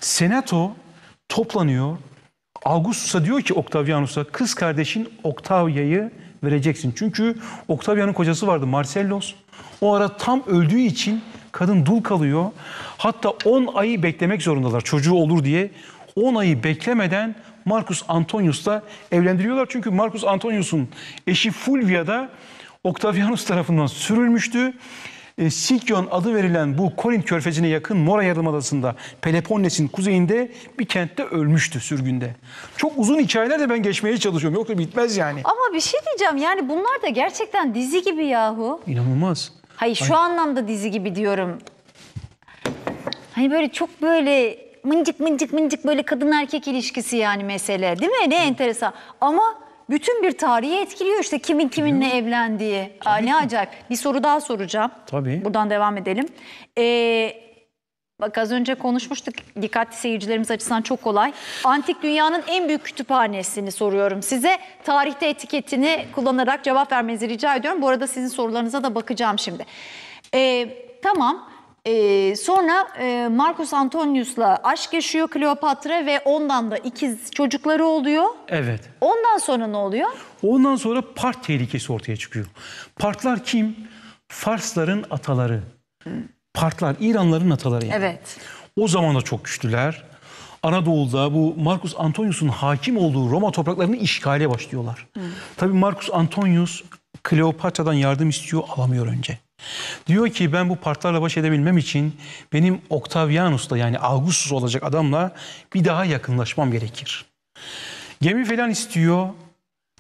Senato toplanıyor. Augustus'a diyor ki Octavianus'a kız kardeşin Octavia'yı vereceksin. Çünkü Octavian'ın kocası vardı Marcellos. O ara tam öldüğü için kadın dul kalıyor. Hatta 10 ayı beklemek zorundalar çocuğu olur diye. 10 ayı beklemeden Marcus Antonius'la evlendiriyorlar. Çünkü Marcus Antonius'un eşi Fulvia da Octavianus tarafından sürülmüştü. E, Sikyon adı verilen bu Kolin Körfezi'ne yakın Mora Yarımadası'nda Peloponnes'in kuzeyinde bir kentte ölmüştü sürgünde. Çok uzun hikayeler de ben geçmeye çalışıyorum. Yoksa bitmez yani. Ama bir şey diyeceğim yani bunlar da gerçekten dizi gibi yahu. İnanılmaz. Hayır şu anlamda dizi gibi diyorum. Hani böyle çok böyle mıncık mıncık mıncık böyle kadın erkek ilişkisi yani mesele değil mi? Ne enteresan. Ama bütün bir tarihi etkiliyor işte kimin kiminle evlendiği. Aa, ne acayip. Bir soru daha soracağım. Tabii. Buradan devam edelim. Ee, bak az önce konuşmuştuk. Dikkatli seyircilerimiz açısından çok kolay. Antik dünyanın en büyük kütüphanesini soruyorum size. Tarihte etiketini kullanarak cevap vermenizi rica ediyorum. Bu arada sizin sorularınıza da bakacağım şimdi. Ee, tamam. Ee, sonra e, Marcus Antonius'la aşk yaşıyor Kleopatra ve ondan da ikiz çocukları oluyor. Evet. Ondan sonra ne oluyor? Ondan sonra Part tehlikesi ortaya çıkıyor. Partlar kim? Farsların ataları. Partlar İranların ataları yani. Evet. O zaman da çok güçlüler. Anadolu'da bu Marcus Antonius'un hakim olduğu Roma topraklarını işgale başlıyorlar. Hı. Tabii Marcus Antonius Kleopatra'dan yardım istiyor, alamıyor önce. Diyor ki ben bu partlarla baş edebilmem için benim Octavianus'la yani Augustus olacak adamla bir daha yakınlaşmam gerekir. Gemi falan istiyor.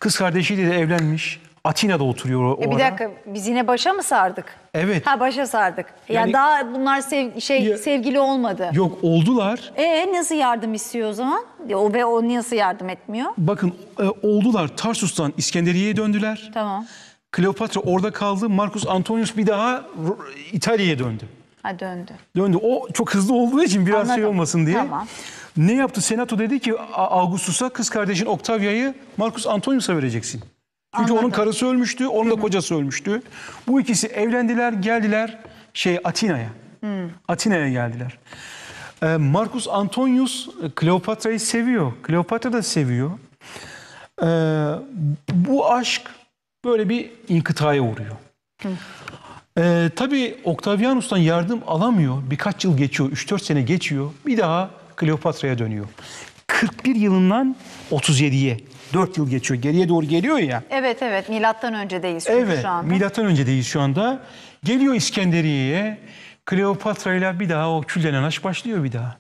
Kız kardeşiyle de evlenmiş. Atina'da oturuyor o e Bir ara. dakika biz yine başa mı sardık? Evet. Ha başa sardık. Yani, yani daha bunlar sev, şey ya, sevgili olmadı. Yok oldular. E nasıl yardım istiyor o zaman? O ve o nasıl yardım etmiyor? Bakın e, oldular Tarsus'tan İskenderiye'ye döndüler. Tamam. Kleopatra orada kaldı. Marcus Antonius bir daha İtalya'ya döndü. Ha döndü. Döndü. O çok hızlı olduğu için biraz şey Anladım. şey olmasın diye. Tamam. Ne yaptı? Senato dedi ki Augustus'a kız kardeşin Octavia'yı Marcus Antonius'a vereceksin. Çünkü Anladım. onun karısı ölmüştü, onun da kocası ölmüştü. Bu ikisi evlendiler, geldiler şey Atina'ya. Hmm. Atina'ya geldiler. Ee, Marcus Antonius e, Kleopatra'yı seviyor. Kleopatra da seviyor. Ee, bu aşk böyle bir inkıtaya uğruyor. Hı. Ee, tabii Octavianus'tan yardım alamıyor. Birkaç yıl geçiyor, 3-4 sene geçiyor. Bir daha Kleopatra'ya dönüyor. 41 yılından 37'ye 4 yıl geçiyor. Geriye doğru geliyor ya. Evet evet milattan öncedeyiz evet, şu anda. Evet milattan öncedeyiz şu anda. Geliyor İskenderiye'ye. Kleopatra ile bir daha o küllenen aşk başlıyor bir daha.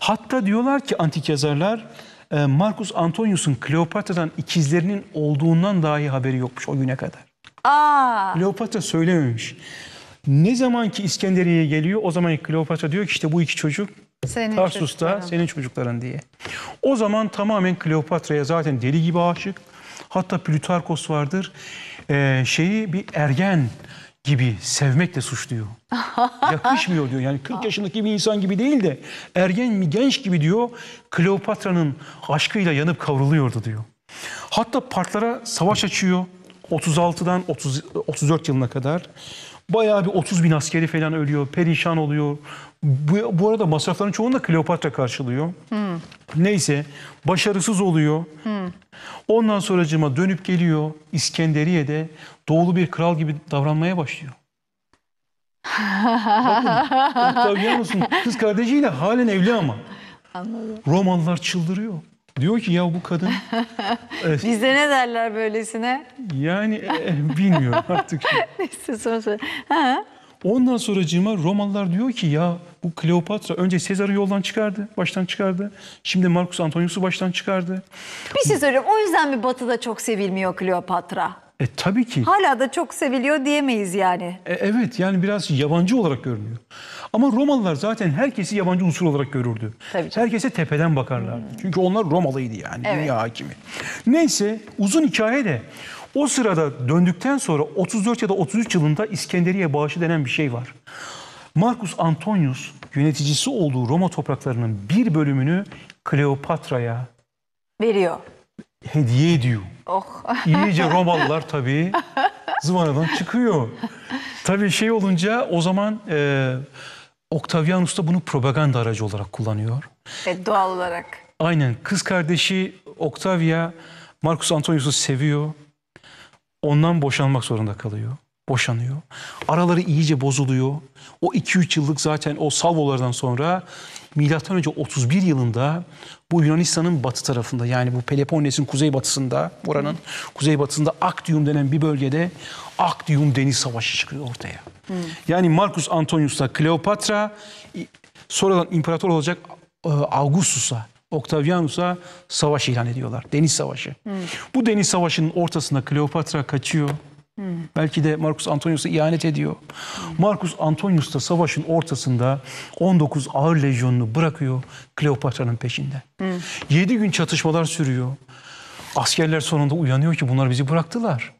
Hatta diyorlar ki antik yazarlar e, Marcus Antonius'un Kleopatra'dan ikizlerinin olduğundan dahi haberi yokmuş o güne kadar. Aa. Kleopatra söylememiş. Ne zaman ki İskenderiye'ye geliyor o zaman Kleopatra diyor ki işte bu iki çocuk senin Tarsus'ta çocukların. senin çocukların diye. O zaman tamamen Kleopatra'ya zaten deli gibi aşık. Hatta Plütarkos vardır. Ee, şeyi bir ergen gibi sevmekle suçluyor. Yakışmıyor diyor. Yani 40 yaşındaki bir insan gibi değil de ergen mi genç gibi diyor Kleopatra'nın aşkıyla yanıp kavruluyordu diyor. Hatta partlara savaş açıyor. 36'dan 30, 34 yılına kadar. Bayağı bir 30 bin askeri falan ölüyor, perişan oluyor. Bu, bu arada masrafların çoğunu da Kleopatra karşılıyor. Hmm. Neyse başarısız oluyor. Hmm. Ondan sonracıma dönüp geliyor İskenderiye'de doğulu bir kral gibi davranmaya başlıyor. Bakın, musun? Kız kardeşiyle halen evli ama. Anladım. Romalılar çıldırıyor. Diyor ki ya bu kadın... Bizde ne derler böylesine? Yani e, bilmiyorum artık. Neyse sonra söyle. Ha? Ondan sonra cima Romalılar diyor ki ya bu Kleopatra önce Sezar'ı yoldan çıkardı, baştan çıkardı. Şimdi Marcus Antonius'u baştan çıkardı. Bir şey söyleyeyim. O yüzden mi Batı'da çok sevilmiyor Kleopatra? E, tabii ki. Hala da çok seviliyor diyemeyiz yani. E, evet yani biraz yabancı olarak görünüyor. Ama Romalılar zaten herkesi yabancı unsur olarak görürdü. Tabii canım. Herkese tepeden bakarlar. Hmm. Çünkü onlar Romalıydı yani evet. dünya hakimi. Neyse uzun hikaye de o sırada döndükten sonra 34 ya da 33 yılında İskenderiye bağışı denen bir şey var. Marcus Antonius yöneticisi olduğu Roma topraklarının bir bölümünü Kleopatra'ya veriyor. Hediye ediyor. Oh. İyice Romalılar tabii zıvanadan çıkıyor. Tabii şey olunca o zaman e, Octavianus da bunu propaganda aracı olarak kullanıyor. Ve doğal olarak. Aynen. Kız kardeşi Octavia Marcus Antonius'u seviyor. Ondan boşanmak zorunda kalıyor. Boşanıyor. Araları iyice bozuluyor. O 2-3 yıllık zaten o salvolardan sonra milattan önce 31 yılında bu Yunanistan'ın batı tarafında yani bu Peloponnes'in kuzeybatısında, oranın kuzeybatısında Aktium denen bir bölgede Aktium Deniz Savaşı çıkıyor ortaya. Hı. Yani Marcus Antonius'la Kleopatra sonradan imparator olacak e, Augustus'a, Octavianus'a savaş ilan ediyorlar. Deniz Savaşı. Hı. Bu Deniz Savaşı'nın ortasında Kleopatra kaçıyor. Hmm. Belki de Marcus Antonius'a ihanet ediyor. Hmm. Marcus Antonius da savaşın ortasında 19 ağır lejyonunu bırakıyor Kleopatra'nın peşinde. Hmm. 7 gün çatışmalar sürüyor. Askerler sonunda uyanıyor ki bunlar bizi bıraktılar.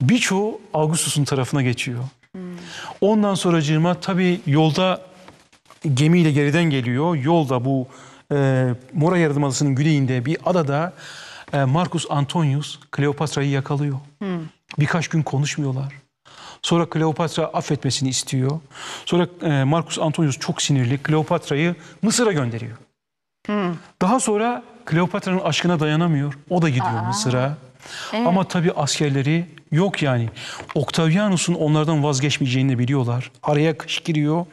Birçoğu Augustus'un tarafına geçiyor. Hmm. Ondan sonra Cirma tabii yolda gemiyle geriden geliyor. Yolda bu e, Mora Yarımadası'nın güneyinde bir adada e, Marcus Antonius Kleopatra'yı yakalıyor. Hmm. Birkaç gün konuşmuyorlar. Sonra Kleopatra affetmesini istiyor. Sonra e, Marcus Antonius çok sinirli. Kleopatra'yı Mısır'a gönderiyor. Hmm. Daha sonra Kleopatra'nın aşkına dayanamıyor. O da gidiyor Mısır'a. Evet. Ama tabii askerleri yok yani. Octavianus'un onlardan vazgeçmeyeceğini biliyorlar. Araya kış giriyor.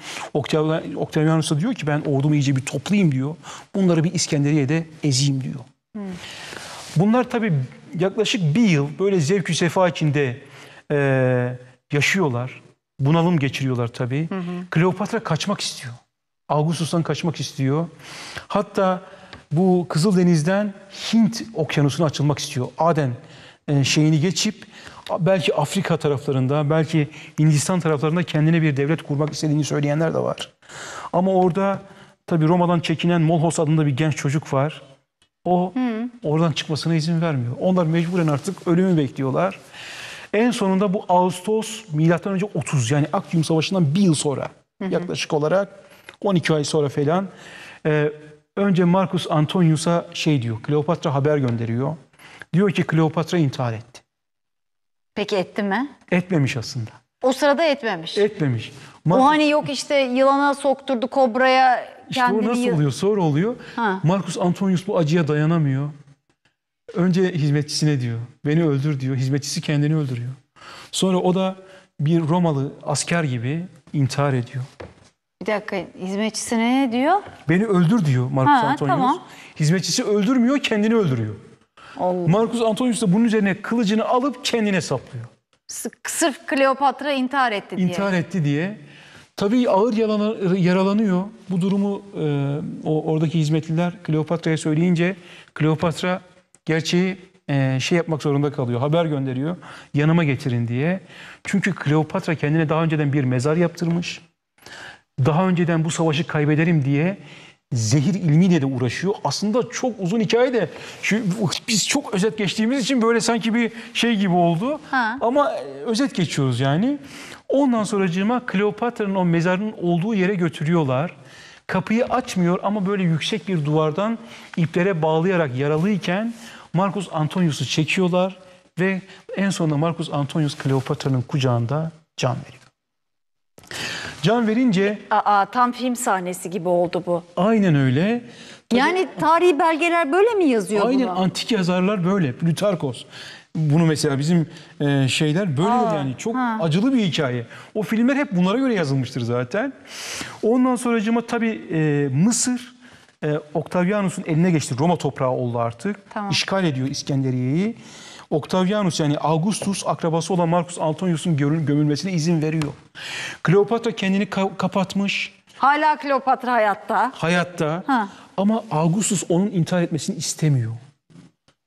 Octavianus'a diyor ki ben ordumu iyice bir toplayayım diyor. Bunları bir İskenderiye'de ezeyim diyor. Hmm. Bunlar tabii yaklaşık bir yıl böyle zevkü sefa içinde e, yaşıyorlar. Bunalım geçiriyorlar tabii. Hı hı. Kleopatra kaçmak istiyor. Augustus'tan kaçmak istiyor. Hatta bu Kızıldeniz'den Hint okyanusuna açılmak istiyor. Aden e, şeyini geçip belki Afrika taraflarında, belki Hindistan taraflarında kendine bir devlet kurmak istediğini söyleyenler de var. Ama orada tabii Roma'dan çekinen Molhos adında bir genç çocuk var. O hmm Oradan çıkmasına izin vermiyor. Onlar mecburen artık ölümü bekliyorlar. En sonunda bu Ağustos milattan önce 30 yani Akcium Savaşı'ndan bir yıl sonra hı hı. yaklaşık olarak 12 ay sonra falan e, önce Marcus Antonius'a şey diyor Kleopatra haber gönderiyor. Diyor ki Kleopatra intihar etti. Peki etti mi? Etmemiş aslında. O sırada etmemiş. Etmemiş. Mar- o hani yok işte yılana sokturdu kobraya. İşte o nasıl oluyor sonra oluyor. Ha. Marcus Antonius bu acıya dayanamıyor. Önce hizmetçisine diyor, beni öldür diyor. Hizmetçisi kendini öldürüyor. Sonra o da bir Romalı asker gibi intihar ediyor. Bir dakika hizmetçisine ne diyor? Beni öldür diyor Marcus ha, Antonius. Tamam. Hizmetçisi öldürmüyor, kendini öldürüyor. Allah. Marcus Antonius da bunun üzerine kılıcını alıp kendine saplıyor. Sırf Kleopatra intihar etti diye. İntihar etti diye. Tabii ağır yaralanıyor. Bu durumu e, oradaki hizmetliler Kleopatra'ya söyleyince Kleopatra Gerçi e, şey yapmak zorunda kalıyor, haber gönderiyor yanıma getirin diye. Çünkü Kleopatra kendine daha önceden bir mezar yaptırmış. Daha önceden bu savaşı kaybederim diye zehir ilmiyle de uğraşıyor. Aslında çok uzun hikaye de biz çok özet geçtiğimiz için böyle sanki bir şey gibi oldu. Ha. Ama e, özet geçiyoruz yani. Ondan sonracığıma Kleopatra'nın o mezarının olduğu yere götürüyorlar. Kapıyı açmıyor ama böyle yüksek bir duvardan iplere bağlayarak yaralıyken Marcus Antonius'u çekiyorlar ve en sonunda Marcus Antonius Kleopatra'nın kucağında can veriyor. Can verince... Aa, tam film sahnesi gibi oldu bu. Aynen öyle. Tabii, yani tarihi belgeler böyle mi yazıyor aynen, bunu? Aynen antik yazarlar böyle. Plutarkos. Bunu mesela bizim e, şeyler böyle Aa, yani çok ha. acılı bir hikaye. O filmler hep bunlara göre yazılmıştır zaten. Ondan sonracıma tabii e, Mısır e, Octavianus'un eline geçti. Roma toprağı oldu artık. Tamam. İşgal ediyor İskenderiye'yi. Octavianus yani Augustus akrabası olan Marcus Antonius'un gömülmesine izin veriyor. Kleopatra kendini ka- kapatmış. Hala Kleopatra hayatta. Hayatta. Ha. Ama Augustus onun intihar etmesini istemiyor.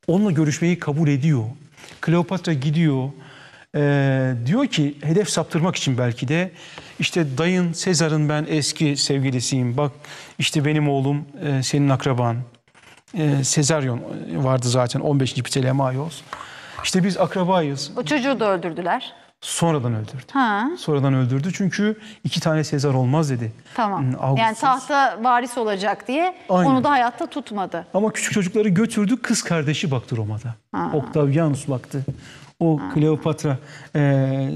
Onunla görüşmeyi kabul ediyor. Kleopatra gidiyor. Ee, diyor ki hedef saptırmak için belki de işte dayın Sezar'ın ben eski sevgilisiyim. Bak işte benim oğlum e, senin akraban. E, Sezaryon e, vardı zaten 15. Ptolemaios. İşte biz akrabayız. O çocuğu da öldürdüler. Sonradan öldürdü. Ha. Sonradan öldürdü çünkü iki tane Sezar olmaz dedi. Tamam. Hmm, Augustus. Yani tahta varis olacak diye Aynen. onu da hayatta tutmadı. Ama küçük çocukları götürdü kız kardeşi baktı Roma'da. Ha. Octavianus baktı. O Kleopatra, e,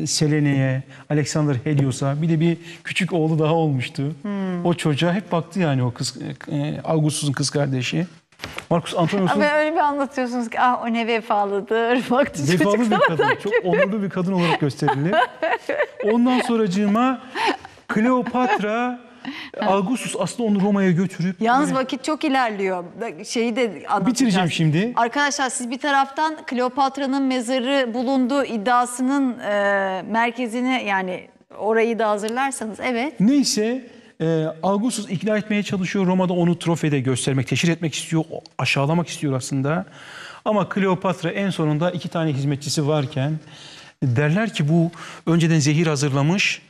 Selene'ye, Alexander Helios'a bir de bir küçük oğlu daha olmuştu. Hmm. O çocuğa hep baktı yani o kız e, e Augustus'un kız kardeşi. Marcus Antonius'un... Ama öyle bir anlatıyorsunuz ki ah o ne vefalıdır. Baktı Vefalı bir kadın. Gibi. Çok onurlu bir kadın olarak gösterildi. Ondan sonracığıma Kleopatra Augustus aslında onu Roma'ya götürüp... Yalnız böyle... vakit çok ilerliyor. Şeyi de anlatacağız. Bitireceğim şimdi. Arkadaşlar siz bir taraftan Kleopatra'nın mezarı bulunduğu iddiasının e, merkezine yani orayı da hazırlarsanız evet. Neyse e, Augustus ikna etmeye çalışıyor. Roma'da onu trofede göstermek, teşhir etmek istiyor. Aşağılamak istiyor aslında. Ama Kleopatra en sonunda iki tane hizmetçisi varken derler ki bu önceden zehir hazırlamış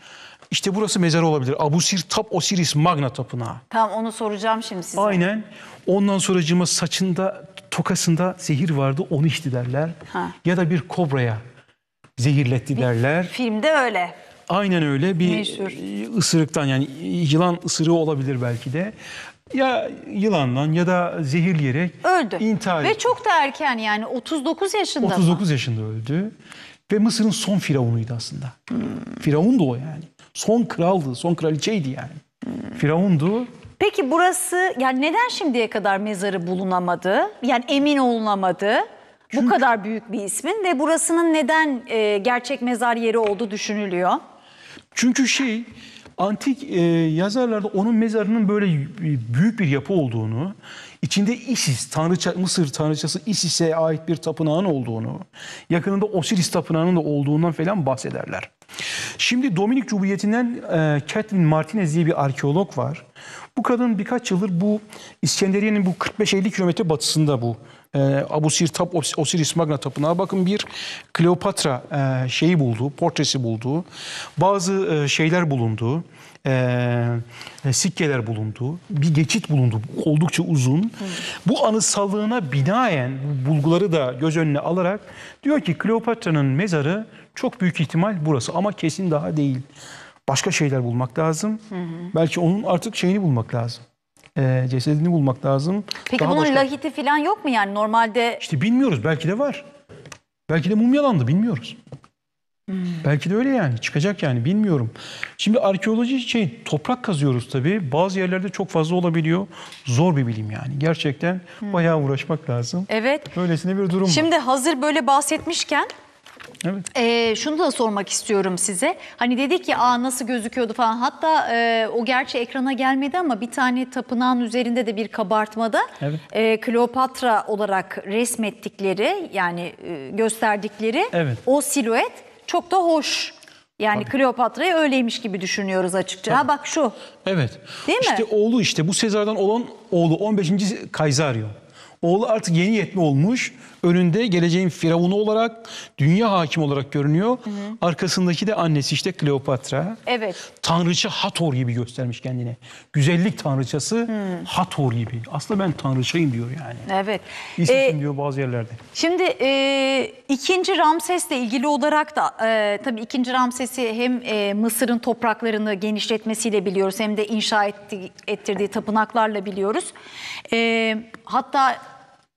işte burası mezar olabilir. Abusir Tap Osiris Magna Tapınağı. Tamam onu soracağım şimdi size. Aynen. Ondan sonra sonracığıma saçında, tokasında zehir vardı onu içti derler. Ha. Ya da bir kobraya zehirletti bir derler. Filmde öyle. Aynen öyle bir Meşhur. E, ısırıktan yani yılan ısırığı olabilir belki de. Ya yılandan ya da zehirleyerek öldü. intihar Ve çok da erken yani 39 yaşında 39 mı? yaşında öldü. Ve Mısır'ın son firavunuydu aslında. Hmm. Firavun da o yani. Son kraldı, son kraliçeydi yani. Hmm. Firavundu. Peki burası yani neden şimdiye kadar mezarı bulunamadı? Yani emin olunamadı. Çünkü... Bu kadar büyük bir ismin ve burasının neden e, gerçek mezar yeri olduğu düşünülüyor? Çünkü şey antik e, yazarlarda onun mezarının böyle büyük bir yapı olduğunu içinde Isis, tanrıça, Mısır tanrıçası Isis'e ait bir tapınağın olduğunu, yakınında Osiris tapınağının da olduğundan falan bahsederler. Şimdi Dominik Cumhuriyeti'nden e, Catherine Martinez diye bir arkeolog var. Bu kadın birkaç yıldır bu İskenderiye'nin bu 45-50 kilometre batısında bu e, Abu Sirtap Osiris Magna Tapınağı bakın bir Kleopatra e, şeyi buldu, portresi buldu. Bazı e, şeyler bulundu. Ee, e, sikkeler bulunduğu, bir geçit bulundu oldukça uzun. Evet. Bu anısallığına binaen bu bulguları da göz önüne alarak diyor ki Kleopatra'nın mezarı çok büyük ihtimal burası ama kesin daha değil. Başka şeyler bulmak lazım. Hı hı. Belki onun artık şeyini bulmak lazım e, cesedini bulmak lazım. Peki Daha bunun başka... lahiti falan yok mu yani normalde? İşte bilmiyoruz belki de var. Belki de mumyalandı bilmiyoruz. Hmm. Belki de öyle yani çıkacak yani bilmiyorum. Şimdi arkeoloji şey toprak kazıyoruz tabii. Bazı yerlerde çok fazla olabiliyor. Zor bir bilim yani. Gerçekten hmm. bayağı uğraşmak lazım. Evet. Böylesine bir durum Şimdi var. hazır böyle bahsetmişken Evet. Ee, şunu da sormak istiyorum size. Hani dedik ya Aa, nasıl gözüküyordu falan. Hatta e, o gerçi ekrana gelmedi ama bir tane tapınağın üzerinde de bir kabartmada evet. e, Kleopatra olarak resmettikleri yani e, gösterdikleri evet. o siluet çok da hoş. Yani Kleopatra'yı öyleymiş gibi düşünüyoruz açıkça. Ha bak şu. Evet. Değil mi? İşte oğlu işte bu Sezar'dan olan oğlu 15. Kayzaryo. Oğlu artık yeni yetme olmuş önünde geleceğin firavunu olarak, dünya hakim olarak görünüyor. Hı hı. Arkasındaki de annesi işte Kleopatra. Evet. Tanrıça Hator gibi göstermiş kendini. Güzellik tanrıçası hı. Hator gibi. Aslında ben tanrıçayım diyor yani. Evet. İsimsin ee, diyor bazı yerlerde. Şimdi e, ikinci Ramses'le ilgili olarak da e, tabii ikinci Ramses'i hem e, Mısır'ın topraklarını genişletmesiyle biliyoruz hem de inşa etti, ettirdiği tapınaklarla biliyoruz. E, hatta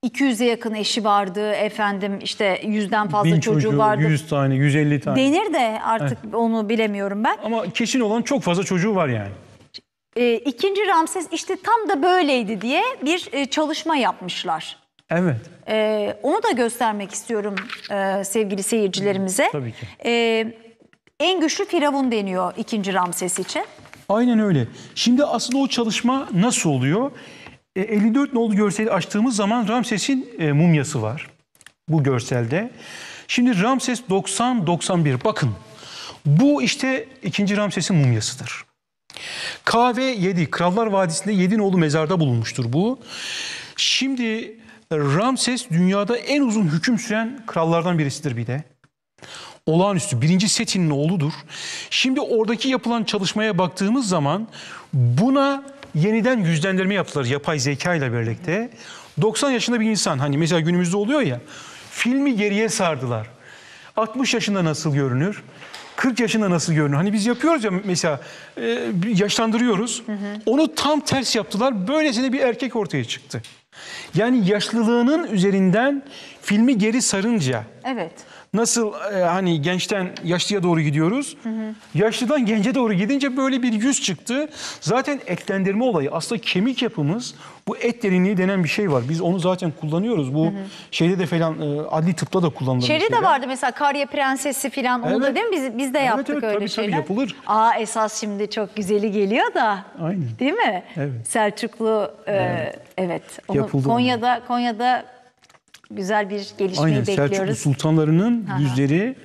200'e yakın eşi vardı efendim işte yüzden fazla Bin çocuğu, çocuğu vardı. 100 tane 150 tane. Denir de artık evet. onu bilemiyorum ben. Ama kesin olan çok fazla çocuğu var yani. E, ikinci Ramses işte tam da böyleydi diye bir e, çalışma yapmışlar. Evet. E, onu da göstermek istiyorum e, sevgili seyircilerimize. Tabii ki. E, en güçlü Firavun deniyor ikinci Ramses için. Aynen öyle. Şimdi aslında o çalışma nasıl oluyor? 54 e, nolu görseli açtığımız zaman Ramses'in e, mumyası var bu görselde. Şimdi Ramses 90-91 bakın bu işte 2. Ramses'in mumyasıdır. KV7 Krallar Vadisi'nde 7 nolu mezarda bulunmuştur bu. Şimdi e, Ramses dünyada en uzun hüküm süren krallardan birisidir bir de. Olağanüstü. Birinci Setin'in oğludur. Şimdi oradaki yapılan çalışmaya baktığımız zaman buna yeniden yüzlendirme yaptılar yapay zeka ile birlikte. 90 yaşında bir insan hani mesela günümüzde oluyor ya filmi geriye sardılar. 60 yaşında nasıl görünür? 40 yaşında nasıl görünür? Hani biz yapıyoruz ya mesela e, yaşlandırıyoruz. Onu tam ters yaptılar. Böylesine bir erkek ortaya çıktı. Yani yaşlılığının üzerinden filmi geri sarınca. Evet. Nasıl e, hani gençten yaşlıya doğru gidiyoruz. Hı hı. Yaşlıdan gence doğru gidince böyle bir yüz çıktı. Zaten etlendirme olayı aslında kemik yapımız bu et derinliği denen bir şey var. Biz onu zaten kullanıyoruz. Bu hı hı. şeyde de falan e, adli tıpta da kullanılır. Şeyde de vardı mesela Karya Prensesi falan. Evet. Onu değil mi? Biz, biz de evet, yaptık evet, öyle tabii, şeyler. Tabii yapılır. Aa esas şimdi çok güzeli geliyor da. Aynen. Değil mi? Evet. Selçuklu e, evet. evet. Onu Yapıldı Konya'da Konya'da güzel bir gelişmeyi Aynen, bekliyoruz. Selçuklu sultanlarının Aha. yüzleri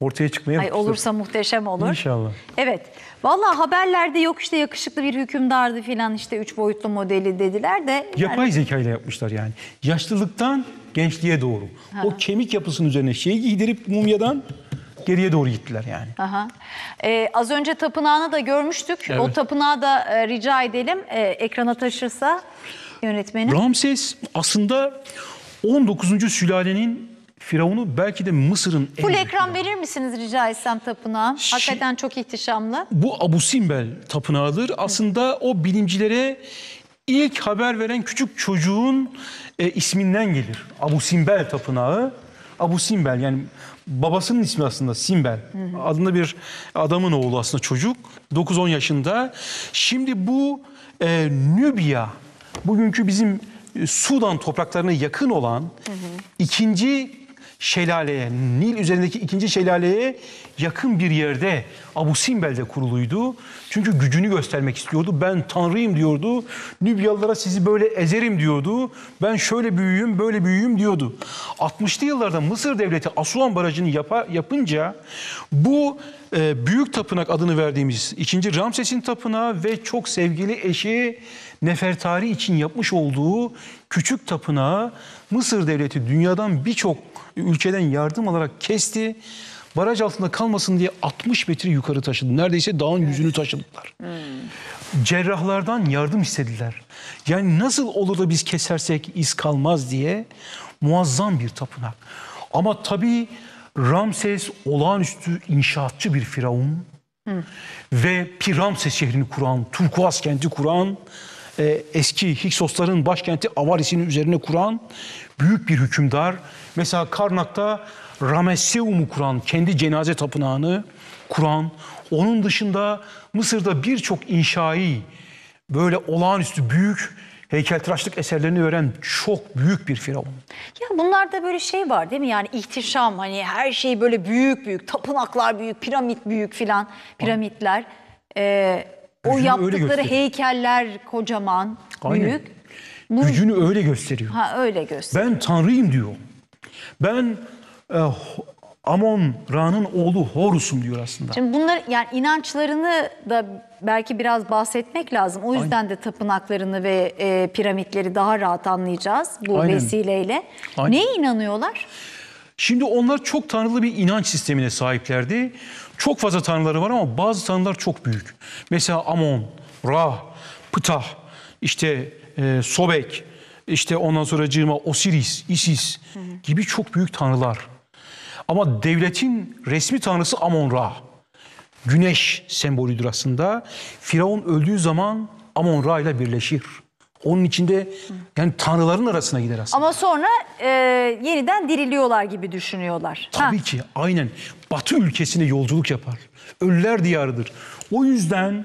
ortaya çıkmaya Ay, Olursa muhteşem olur. İnşallah. Evet. Valla haberlerde yok işte yakışıklı bir hükümdardı filan işte üç boyutlu modeli dediler de. Yapay zekayla yapmışlar yani. Yaşlılıktan gençliğe doğru. Ha. O kemik yapısının üzerine şeyi giydirip mumyadan geriye doğru gittiler yani. Aha. Ee, az önce tapınağını da görmüştük. Evet. O tapınağı da e, rica edelim e, ekrana taşırsa yönetmenim. Ramses aslında 19. sülalenin Firavun'u belki de Mısır'ın en Full ekran firavunu. verir misiniz rica etsem tapınağı? Hakikaten çok ihtişamlı. Bu Abu Simbel tapınağıdır. Aslında o bilimcilere ilk haber veren küçük çocuğun e, isminden gelir. Abu Simbel tapınağı. Abu Simbel yani babasının ismi aslında Simbel. Adında bir adamın oğlu aslında çocuk. 9-10 yaşında. Şimdi bu e, Nübya, bugünkü bizim e, Sudan topraklarına yakın olan hı hı. ikinci şelaleye, Nil üzerindeki ikinci şelaleye yakın bir yerde Abu Simbel'de kuruluydu. Çünkü gücünü göstermek istiyordu. Ben tanrıyım diyordu. Nübyalılara sizi böyle ezerim diyordu. Ben şöyle büyüğüm, böyle büyüğüm diyordu. 60'lı yıllarda Mısır devleti Asuan Barajı'nı yapa, yapınca bu e, büyük tapınak adını verdiğimiz ikinci Ramses'in tapınağı ve çok sevgili eşi Nefertari için yapmış olduğu küçük tapınağı Mısır devleti dünyadan birçok ülkeden yardım alarak kesti. Baraj altında kalmasın diye 60 metre yukarı taşıdı. Neredeyse dağın yüzünü taşıdılar. Hmm. Cerrahlardan yardım istediler. Yani nasıl olur da biz kesersek iz kalmaz diye muazzam bir tapınak. Ama tabii Ramses olağanüstü inşaatçı bir firavun. Hı. Hmm. Ve Piramses şehrini kuran, Turkuaz kenti kuran e, eski Hiksosların başkenti Avaris'in üzerine kuran büyük bir hükümdar. Mesela Karnak'ta Ramesseum'u kuran, kendi cenaze tapınağını kuran. Onun dışında Mısır'da birçok inşai, böyle olağanüstü büyük heykeltıraşlık eserlerini öğren çok büyük bir firavun. Ya bunlarda böyle şey var değil mi? Yani ihtişam hani her şey böyle büyük büyük, tapınaklar büyük, piramit büyük filan, piramitler. Ee, o yaptıkları heykeller kocaman, Aynen. büyük. Nur... Gücünü öyle gösteriyor. Ha öyle gösteriyor. Ben tanrıyım diyor. Ben e, Amon Ra'nın oğlu Horus'um diyor aslında. Şimdi bunlar yani inançlarını da belki biraz bahsetmek lazım. O yüzden Aynen. de tapınaklarını ve e, piramitleri daha rahat anlayacağız bu Aynen. vesileyle. Aynen. Neye inanıyorlar? Şimdi onlar çok tanrılı bir inanç sistemine sahiplerdi. Çok fazla tanrıları var ama bazı tanrılar çok büyük. Mesela Amon, Ra, Ptah, işte e, Sobek, işte ondan sonra Cırma, Osiris, Isis gibi çok büyük tanrılar. Ama devletin resmi tanrısı Amon Ra. Güneş sembolüdür aslında. Firavun öldüğü zaman Amon Ra ile birleşir. Onun içinde yani tanrıların arasına gider aslında. Ama sonra e, yeniden diriliyorlar gibi düşünüyorlar. Tabii ha. ki aynen. Batı ülkesine yolculuk yapar. Ölüler diyarıdır. O yüzden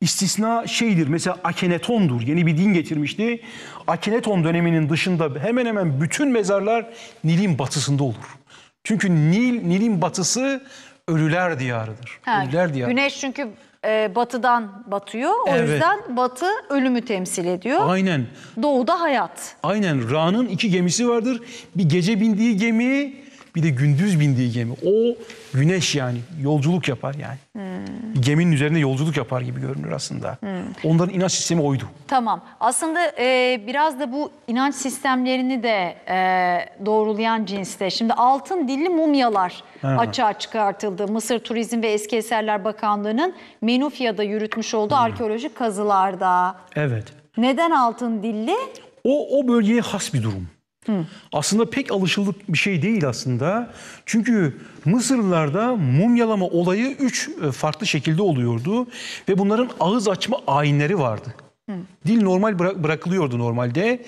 istisna şeydir. Mesela Akeneton'dur. Yeni bir din getirmişti. Akeneton döneminin dışında hemen hemen bütün mezarlar Nil'in batısında olur. Çünkü Nil, Nil'in batısı ölüler diyarıdır. Ha, ölüler diyarı. Güneş çünkü e, batıdan batıyor. O evet. yüzden batı ölümü temsil ediyor. Aynen. Doğuda hayat. Aynen. Ra'nın iki gemisi vardır. Bir gece bindiği gemi bir de gündüz bindiği gemi. O güneş yani yolculuk yapar yani. Hmm. Geminin üzerinde yolculuk yapar gibi görünür aslında. Hmm. Onların inanç sistemi oydu. Tamam. Aslında e, biraz da bu inanç sistemlerini de e, doğrulayan cinste. Şimdi altın dilli mumyalar ha. açığa çıkartıldı. Mısır Turizm ve Eski Eserler Bakanlığı'nın Menufia'da yürütmüş olduğu hmm. arkeolojik kazılarda. Evet. Neden altın dilli? O, o bölgeye has bir durum. Hı. Aslında pek alışıldık bir şey değil aslında. Çünkü Mısırlılarda mumyalama olayı üç e, farklı şekilde oluyordu. Ve bunların ağız açma ayinleri vardı. Hı. Dil normal bırakılıyordu normalde.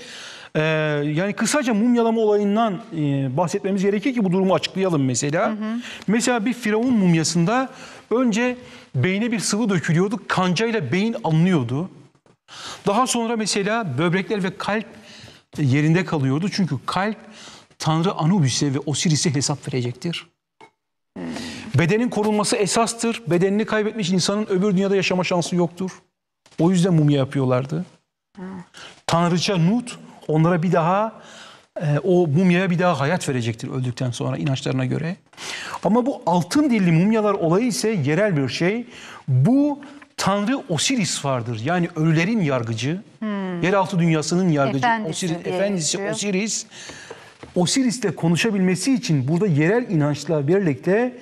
Ee, yani kısaca mumyalama olayından e, bahsetmemiz gerekir ki bu durumu açıklayalım mesela. Hı hı. Mesela bir firavun mumyasında önce beyne bir sıvı dökülüyordu. Kancayla beyin alınıyordu. Daha sonra mesela böbrekler ve kalp yerinde kalıyordu. Çünkü kalp Tanrı Anubis'e ve Osiris'e hesap verecektir. Bedenin korunması esastır. Bedenini kaybetmiş insanın öbür dünyada yaşama şansı yoktur. O yüzden mumya yapıyorlardı. Tanrıça Nut onlara bir daha e, o mumyaya bir daha hayat verecektir öldükten sonra inançlarına göre. Ama bu altın dilli mumyalar olayı ise yerel bir şey. Bu Tanrı Osiris vardır. Yani ölülerin yargıcı, hmm. yeraltı dünyasının yargıcı, efendisi, Osiris, efendisi Osiris. Osiris'le konuşabilmesi için burada yerel inançla birlikte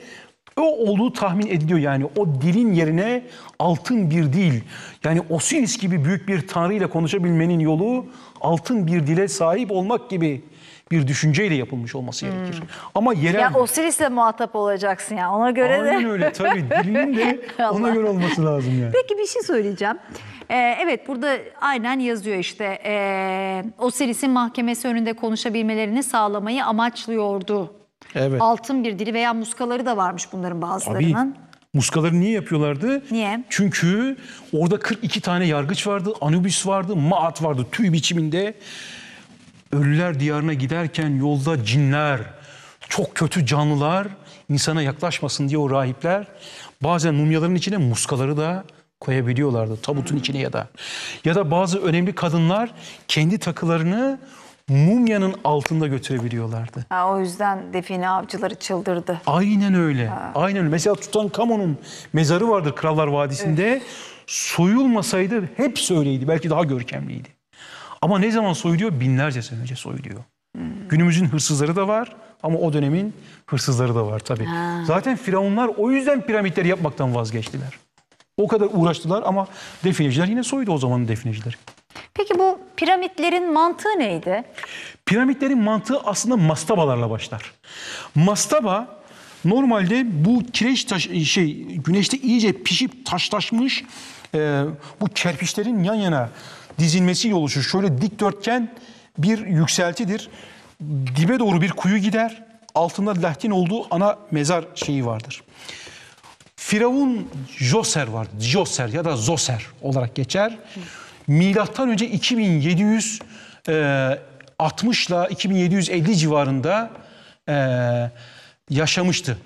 o olduğu tahmin ediliyor. Yani o dilin yerine altın bir dil. Yani Osiris gibi büyük bir tanrıyla konuşabilmenin yolu altın bir dile sahip olmak gibi bir düşünceyle yapılmış olması hmm. gerekir. Ama yerel... Ya Osiris'le muhatap olacaksın ya ona göre Aynen de. Aynen öyle tabii dilinin de ona göre olması lazım yani. Peki bir şey söyleyeceğim. Ee, evet burada aynen yazıyor işte e, ee, Osiris'in mahkemesi önünde konuşabilmelerini sağlamayı amaçlıyordu. Evet. Altın bir dili veya muskaları da varmış bunların bazılarının. Tabii. Muskaları niye yapıyorlardı? Niye? Çünkü orada 42 tane yargıç vardı, Anubis vardı, Maat vardı tüy biçiminde ölüler diyarına giderken yolda cinler, çok kötü canlılar insana yaklaşmasın diye o rahipler bazen mumyaların içine muskaları da koyabiliyorlardı tabutun içine ya da. Ya da bazı önemli kadınlar kendi takılarını mumyanın altında götürebiliyorlardı. Ha, o yüzden define avcıları çıldırdı. Aynen öyle. Ha. Aynen öyle. Mesela Tutankamon'un mezarı vardır Krallar Vadisi'nde. Evet. Soyulmasaydı hep öyleydi. Belki daha görkemliydi. Ama ne zaman soyuluyor? Binlerce sene önce soyuluyor. Hmm. Günümüzün hırsızları da var ama o dönemin hırsızları da var tabii. Ha. Zaten firavunlar o yüzden piramitleri yapmaktan vazgeçtiler. O kadar uğraştılar ama defineciler yine soydu o zamanın definecileri. Peki bu piramitlerin mantığı neydi? Piramitlerin mantığı aslında mastabalarla başlar. Mastaba normalde bu kireç taş, şey güneşte iyice pişip taşlaşmış e, bu kerpiçlerin yan yana Dizilmesi oluşur. Şöyle dikdörtgen bir yükseltidir. Dibe doğru bir kuyu gider. Altında lahtin olduğu ana mezar şeyi vardır. Firavun Joser var. Joser ya da Zoser olarak geçer. Milattan önce 2760 e, e, ile 2750 civarında yaşamıştı.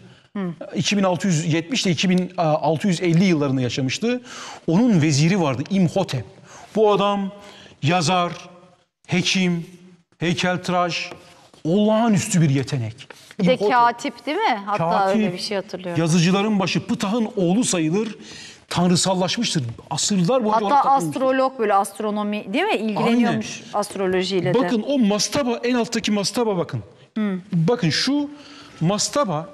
2670 ile 2650 yıllarında yaşamıştı. Onun veziri vardı İmhotep. Bu adam yazar, hekim, heykeltıraş, olağanüstü bir yetenek. Bir de İmhotep. katip değil mi? Hatta katip, öyle bir şey hatırlıyorum. Yazıcıların başı Pıtah'ın oğlu sayılır. Tanrısallaşmıştır. Asırlar boyunca Hatta astrolog böyle astronomi değil mi? İlgileniyormuş Aynen. astrolojiyle de. Bakın o mastaba en alttaki mastaba bakın. Hmm. Bakın şu mastaba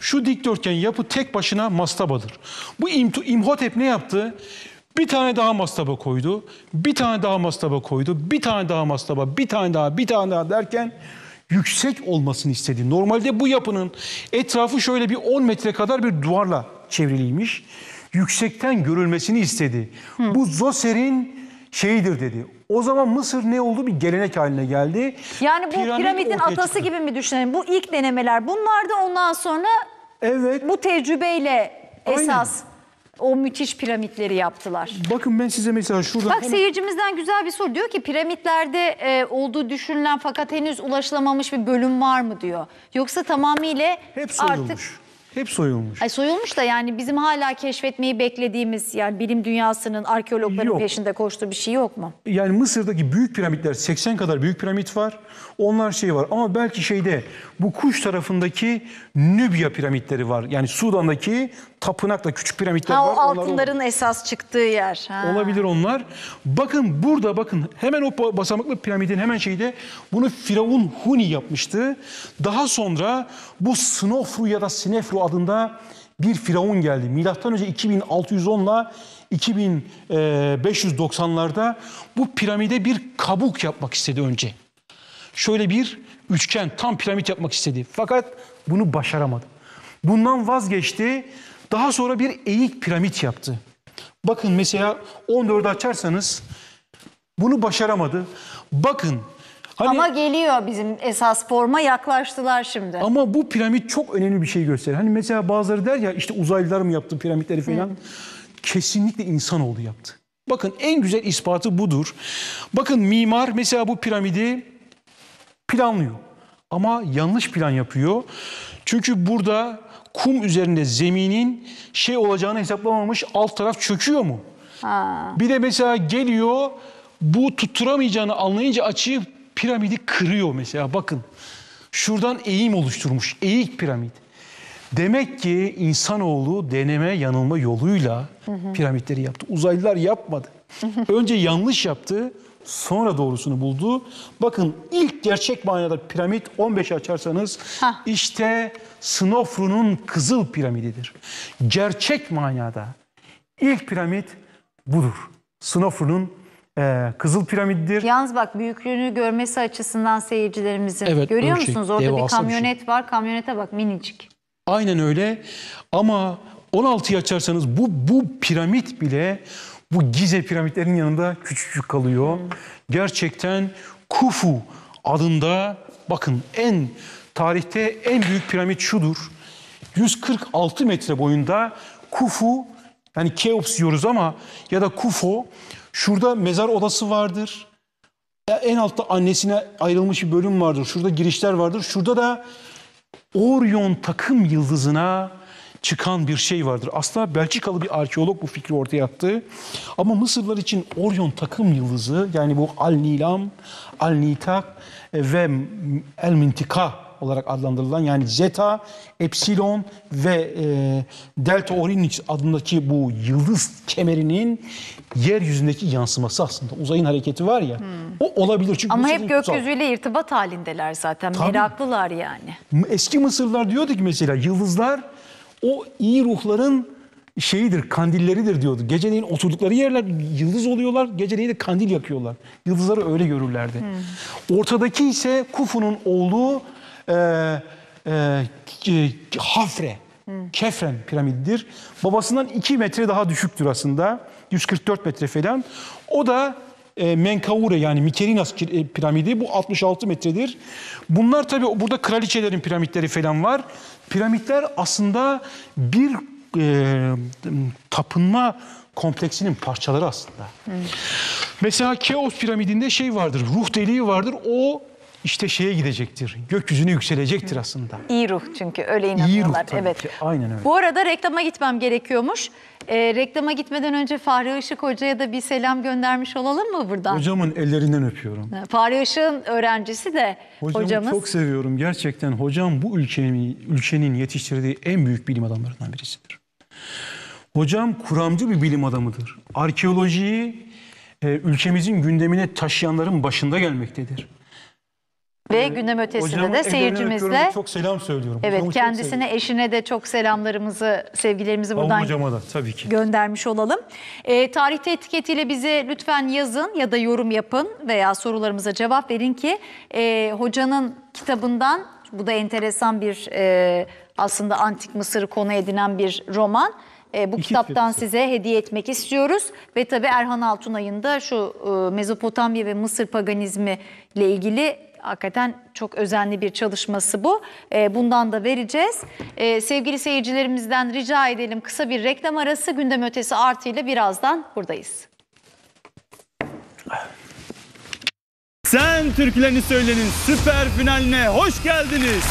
şu dikdörtgen yapı tek başına mastabadır. Bu İmhotep ne yaptı? Bir tane daha mastaba koydu, bir tane daha mastaba koydu, bir tane daha mastaba, bir tane daha, bir tane daha derken yüksek olmasını istedi. Normalde bu yapının etrafı şöyle bir 10 metre kadar bir duvarla çevriliymiş, Yüksekten görülmesini istedi. Hı. Bu Zoser'in şeyidir dedi. O zaman Mısır ne oldu? Bir gelenek haline geldi. Yani bu Piramit piramidin atası çıktı. gibi mi düşünelim? Bu ilk denemeler bunlardı. Ondan sonra evet. bu tecrübeyle Aynen. esas o müthiş piramitleri yaptılar. Bakın ben size mesela şuradan... Bak seyircimizden güzel bir soru. Diyor ki piramitlerde e, olduğu düşünülen fakat henüz ulaşılamamış bir bölüm var mı diyor. Yoksa tamamıyla Hep soyulmuş. artık... Hep soyulmuş. Ay soyulmuş da yani bizim hala keşfetmeyi beklediğimiz yani bilim dünyasının arkeologların yok. peşinde koştuğu bir şey yok mu? Yani Mısır'daki büyük piramitler 80 kadar büyük piramit var. Onlar şey var ama belki şeyde bu kuş tarafındaki Nübya piramitleri var. Yani Sudan'daki tapınakla küçük piramitler ha, var. O altınların onlar, esas çıktığı yer. Ha. Olabilir onlar. Bakın burada bakın hemen o basamaklı piramidin hemen şeyde bunu Firavun Huni yapmıştı. Daha sonra bu Snofru ya da Sinefru adında bir firavun geldi. Milattan önce 2610 ile 2590'larda bu piramide bir kabuk yapmak istedi önce. Şöyle bir üçgen tam piramit yapmak istedi. Fakat bunu başaramadı. Bundan vazgeçti. Daha sonra bir eğik piramit yaptı. Bakın mesela 14 açarsanız bunu başaramadı. Bakın Hani, ama geliyor bizim esas forma yaklaştılar şimdi. Ama bu piramit çok önemli bir şey gösterir. Hani mesela bazıları der ya işte uzaylılar mı yaptı piramitleri falan. Hı. Kesinlikle oldu yaptı. Bakın en güzel ispatı budur. Bakın mimar mesela bu piramidi planlıyor ama yanlış plan yapıyor. Çünkü burada kum üzerinde zeminin şey olacağını hesaplamamış alt taraf çöküyor mu? Ha. Bir de mesela geliyor bu tutturamayacağını anlayınca açıyı piramidi kırıyor mesela bakın. Şuradan eğim oluşturmuş eğik piramit. Demek ki insanoğlu deneme yanılma yoluyla hı hı. piramitleri yaptı. Uzaylılar yapmadı. Önce yanlış yaptı sonra doğrusunu buldu. Bakın ilk gerçek manada piramit 15 açarsanız Heh. işte Snofru'nun kızıl piramididir. Gerçek manada ilk piramit budur. Snofru'nun e, kızıl piramididir. Yalnız bak büyüklüğünü görmesi açısından seyircilerimizin evet, görüyor ölçek, şey. musunuz? Orada bir kamyonet bir şey. var. Kamyonete bak minicik. Aynen öyle. Ama 16'yı açarsanız bu bu piramit bile bu Gize piramitlerinin yanında küçücük kalıyor. Hmm. Gerçekten Kufu adında bakın en tarihte en büyük piramit şudur. 146 metre boyunda Kufu yani Keops diyoruz ama ya da Kufo şurada mezar odası vardır. En altta annesine ayrılmış bir bölüm vardır. Şurada girişler vardır. Şurada da Orion takım yıldızına çıkan bir şey vardır. Aslında Belçikalı bir arkeolog bu fikri ortaya attı. Ama Mısırlar için Orion takım yıldızı yani bu Al-Nilam, Al-Nitak e, ve El-Mintika olarak adlandırılan yani Zeta, Epsilon ve e, Delta Orionis adındaki bu yıldız kemerinin yeryüzündeki yansıması aslında. Uzayın hareketi var ya. Hmm. O olabilir çünkü Ama hep gökyüzüyle uzak. irtibat halindeler zaten. Tabii. Meraklılar yani. Eski Mısırlar diyordu ki mesela yıldızlar o iyi ruhların şeyidir, kandilleridir diyordu. Geceleyin oturdukları yerler yıldız oluyorlar, geceleyin de kandil yakıyorlar. Yıldızları öyle görürlerdi. Hmm. Ortadaki ise Kufu'nun oğlu e, e, Hafre, hmm. Kefren piramididir. Babasından 2 metre daha düşüktür aslında. 144 metre falan. O da e, Menkaure yani Mikerinas e, piramidi bu 66 metredir. Bunlar tabi burada kraliçelerin piramitleri falan var. Piramitler aslında bir e, tapınma kompleksinin parçaları aslında. Hı. Mesela Keos piramidinde şey vardır, ruh deliği vardır. O işte şeye gidecektir. Gökyüzüne yükselecektir aslında. İyi ruh çünkü öyle inanıyorlar. İyi ruh evet. ki. Aynen öyle. Bu arada reklama gitmem gerekiyormuş. E, reklama gitmeden önce Fahri Işık Hoca'ya da bir selam göndermiş olalım mı buradan? Hocamın ellerinden öpüyorum. Fahri Işık'ın öğrencisi de Hocamı hocamız. çok seviyorum. Gerçekten hocam bu ülkenin, ülkenin yetiştirdiği en büyük bilim adamlarından birisidir. Hocam kuramcı bir bilim adamıdır. Arkeolojiyi e, ülkemizin gündemine taşıyanların başında gelmektedir. Ve gündem ötesinde de seyircimizle çok selam söylüyorum. Evet hocam, kendisine eşine de çok selamlarımızı sevgilerimizi buradan da, tabii ki. göndermiş olalım. E, tarihte etiketiyle bize lütfen yazın ya da yorum yapın veya sorularımıza cevap verin ki e, hocanın kitabından bu da enteresan bir e, aslında antik Mısır'ı konu edinen bir roman. E, bu İki kitaptan kredisi. size hediye etmek istiyoruz. Ve tabii Erhan Altunay'ın da şu e, Mezopotamya ve Mısır paganizmi ile ilgili hakikaten çok özenli bir çalışması bu. E, bundan da vereceğiz. E, sevgili seyircilerimizden rica edelim kısa bir reklam arası. Gündem ötesi artı ile birazdan buradayız. Sen türkülerini söylenin süper finaline hoş geldiniz.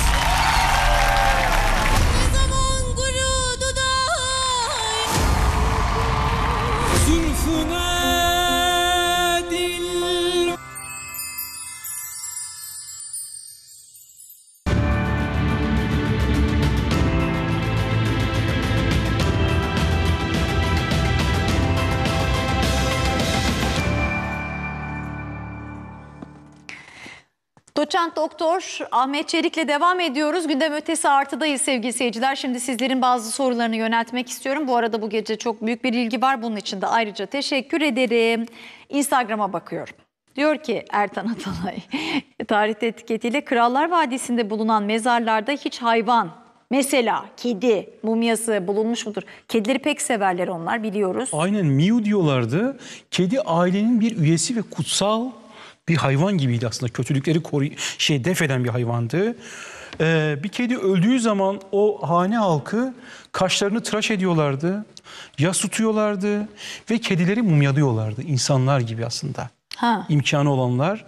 Doçent Doktor Ahmet Çelik'le devam ediyoruz. Gündem ötesi artıdayız sevgili seyirciler. Şimdi sizlerin bazı sorularını yöneltmek istiyorum. Bu arada bu gece çok büyük bir ilgi var. Bunun için de ayrıca teşekkür ederim. Instagram'a bakıyorum. Diyor ki Ertan Atalay, tarihte etiketiyle Krallar Vadisi'nde bulunan mezarlarda hiç hayvan, mesela kedi mumyası bulunmuş mudur? Kedileri pek severler onlar biliyoruz. Aynen Miu diyorlardı. Kedi ailenin bir üyesi ve kutsal bir hayvan gibiydi aslında. Kötülükleri koru şey def eden bir hayvandı. Ee, bir kedi öldüğü zaman o hane halkı kaşlarını tıraş ediyorlardı, yas tutuyorlardı ve kedileri mumyalıyorlardı insanlar gibi aslında. Ha. İmkanı olanlar.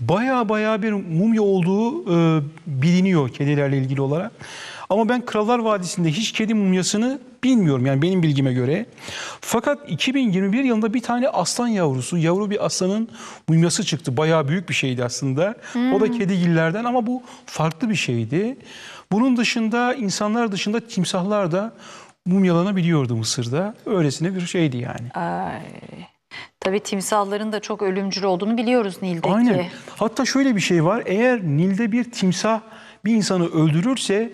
Baya baya bir mumya olduğu e, biliniyor kedilerle ilgili olarak. Ama ben Krallar Vadisi'nde hiç kedi mumyasını bilmiyorum yani benim bilgime göre. Fakat 2021 yılında bir tane aslan yavrusu, yavru bir aslanın mumyası çıktı. Bayağı büyük bir şeydi aslında. Hmm. O da hmm. kedigillerden ama bu farklı bir şeydi. Bunun dışında insanlar dışında timsahlar da mumyalanabiliyordu Mısır'da. Öylesine bir şeydi yani. Ay. Tabii timsahların da çok ölümcül olduğunu biliyoruz Nil'deki. Aynen. Hatta şöyle bir şey var. Eğer Nil'de bir timsah bir insanı öldürürse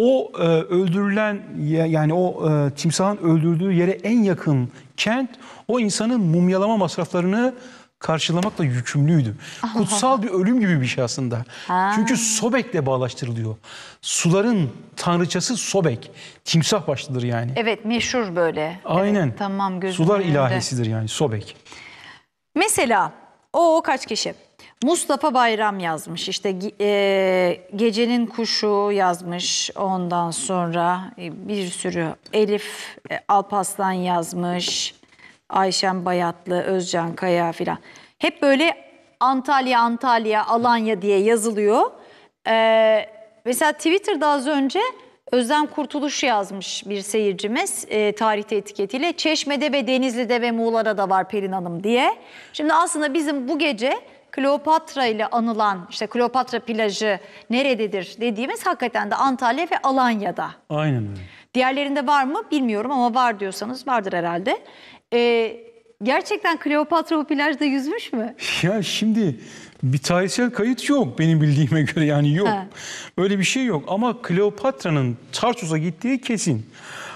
o e, öldürülen yani o e, timsahın öldürdüğü yere en yakın kent o insanın mumyalama masraflarını karşılamakla yükümlüydü. Kutsal bir ölüm gibi bir şey aslında. Ha. Çünkü Sobek'le bağlaştırılıyor. Suların tanrıçası Sobek. Timsah başlıdır yani. Evet meşhur böyle. Aynen. Evet, tamam gözümün Sular önünde. ilahisidir yani Sobek. Mesela o kaç kişi? Mustafa Bayram yazmış işte e, Gecenin Kuşu yazmış ondan sonra e, bir sürü Elif e, Alpaslan yazmış Ayşen Bayatlı, Özcan Kaya filan. Hep böyle Antalya, Antalya, Alanya diye yazılıyor. Ee, mesela Twitter'da az önce Özlem Kurtuluş yazmış bir seyircimiz e, tarihte etiketiyle. Çeşme'de ve Denizli'de ve Muğla'da da var Pelin Hanım diye. Şimdi aslında bizim bu gece Kleopatra ile anılan işte Kleopatra plajı nerededir dediğimiz hakikaten de Antalya ve Alanya'da. Aynen öyle. Diğerlerinde var mı bilmiyorum ama var diyorsanız vardır herhalde. Ee, gerçekten Kleopatra o plajda yüzmüş mü? Ya şimdi bir tarihsel kayıt yok benim bildiğime göre yani yok. Böyle bir şey yok ama Kleopatra'nın Tarsus'a gittiği kesin.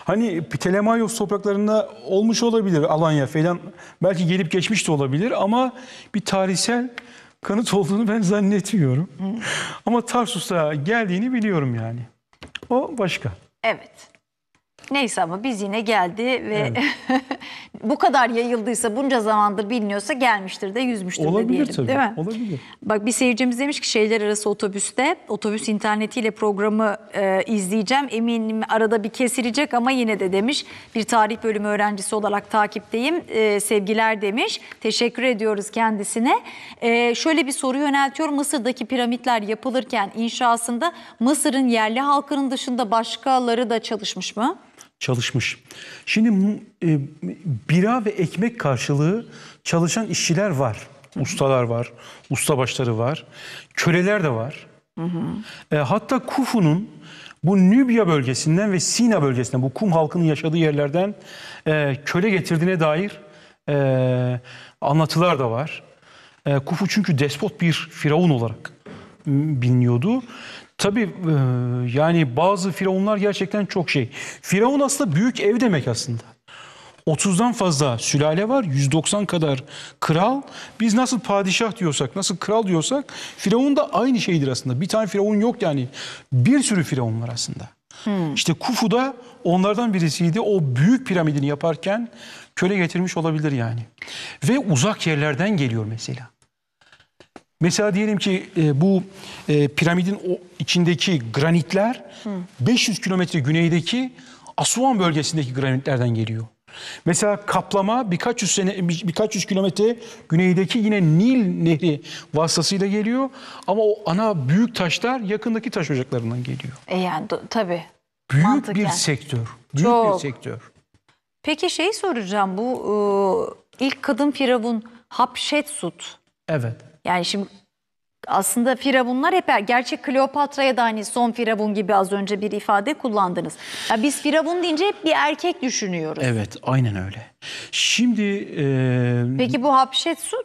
Hani Ptolemaios topraklarında olmuş olabilir Alanya falan. Belki gelip geçmiş de olabilir ama bir tarihsel kanıt olduğunu ben zannetmiyorum. Ama Tarsus'a geldiğini biliyorum yani. O başka. Evet. Neyse ama biz yine geldi ve bu kadar yayıldıysa bunca zamandır biliniyorsa gelmiştir de yüzmüştür de Olabilir diyelim tabii. değil mi? Olabilir. Bak bir seyircimiz demiş ki şeyler arası otobüste otobüs internetiyle programı e, izleyeceğim. Eminim arada bir kesilecek ama yine de demiş. Bir tarih bölümü öğrencisi olarak takipteyim. E, sevgiler demiş. Teşekkür ediyoruz kendisine. E, şöyle bir soru yöneltiyorum. Mısır'daki piramitler yapılırken inşasında Mısır'ın yerli halkının dışında başkaları da çalışmış mı? çalışmış. Şimdi e, bira ve ekmek karşılığı çalışan işçiler var. Ustalar var, ustabaşları var, köleler de var. Hı hı. E, hatta Kufu'nun bu Nübya bölgesinden ve Sina bölgesinden, bu Kum halkının yaşadığı yerlerden e, köle getirdiğine dair e, anlatılar da var. E, Kufu çünkü despot bir firavun olarak biliniyordu. Tabii e, yani bazı firavunlar gerçekten çok şey. Firavun aslında büyük ev demek aslında. 30'dan fazla sülale var, 190 kadar kral. Biz nasıl padişah diyorsak, nasıl kral diyorsak Firavun da aynı şeydir aslında. Bir tane Firavun yok yani. Bir sürü Firavun var aslında. Hmm. İşte Kufu da onlardan birisiydi. O büyük piramidini yaparken köle getirmiş olabilir yani. Ve uzak yerlerden geliyor mesela. Mesela diyelim ki e, bu e, piramidin o içindeki granitler Hı. 500 kilometre güneydeki Asuan bölgesindeki granitlerden geliyor. Mesela kaplama birkaç yüz sene bir, birkaç yüz kilometre güneydeki yine Nil Nehri vasıtasıyla geliyor ama o ana büyük taşlar yakındaki taş ocaklarından geliyor. E yani do- tabii. Büyük Mantıken. bir sektör. Büyük Çok. bir sektör. Peki şey soracağım bu e, ilk kadın firavun Hapşet Evet. Yani şimdi aslında firavunlar hep er, gerçek Kleopatra'ya da hani son firavun gibi az önce bir ifade kullandınız. Ya biz firavun deyince hep bir erkek düşünüyoruz. Evet aynen öyle. Şimdi... E, Peki bu Hapşetsut?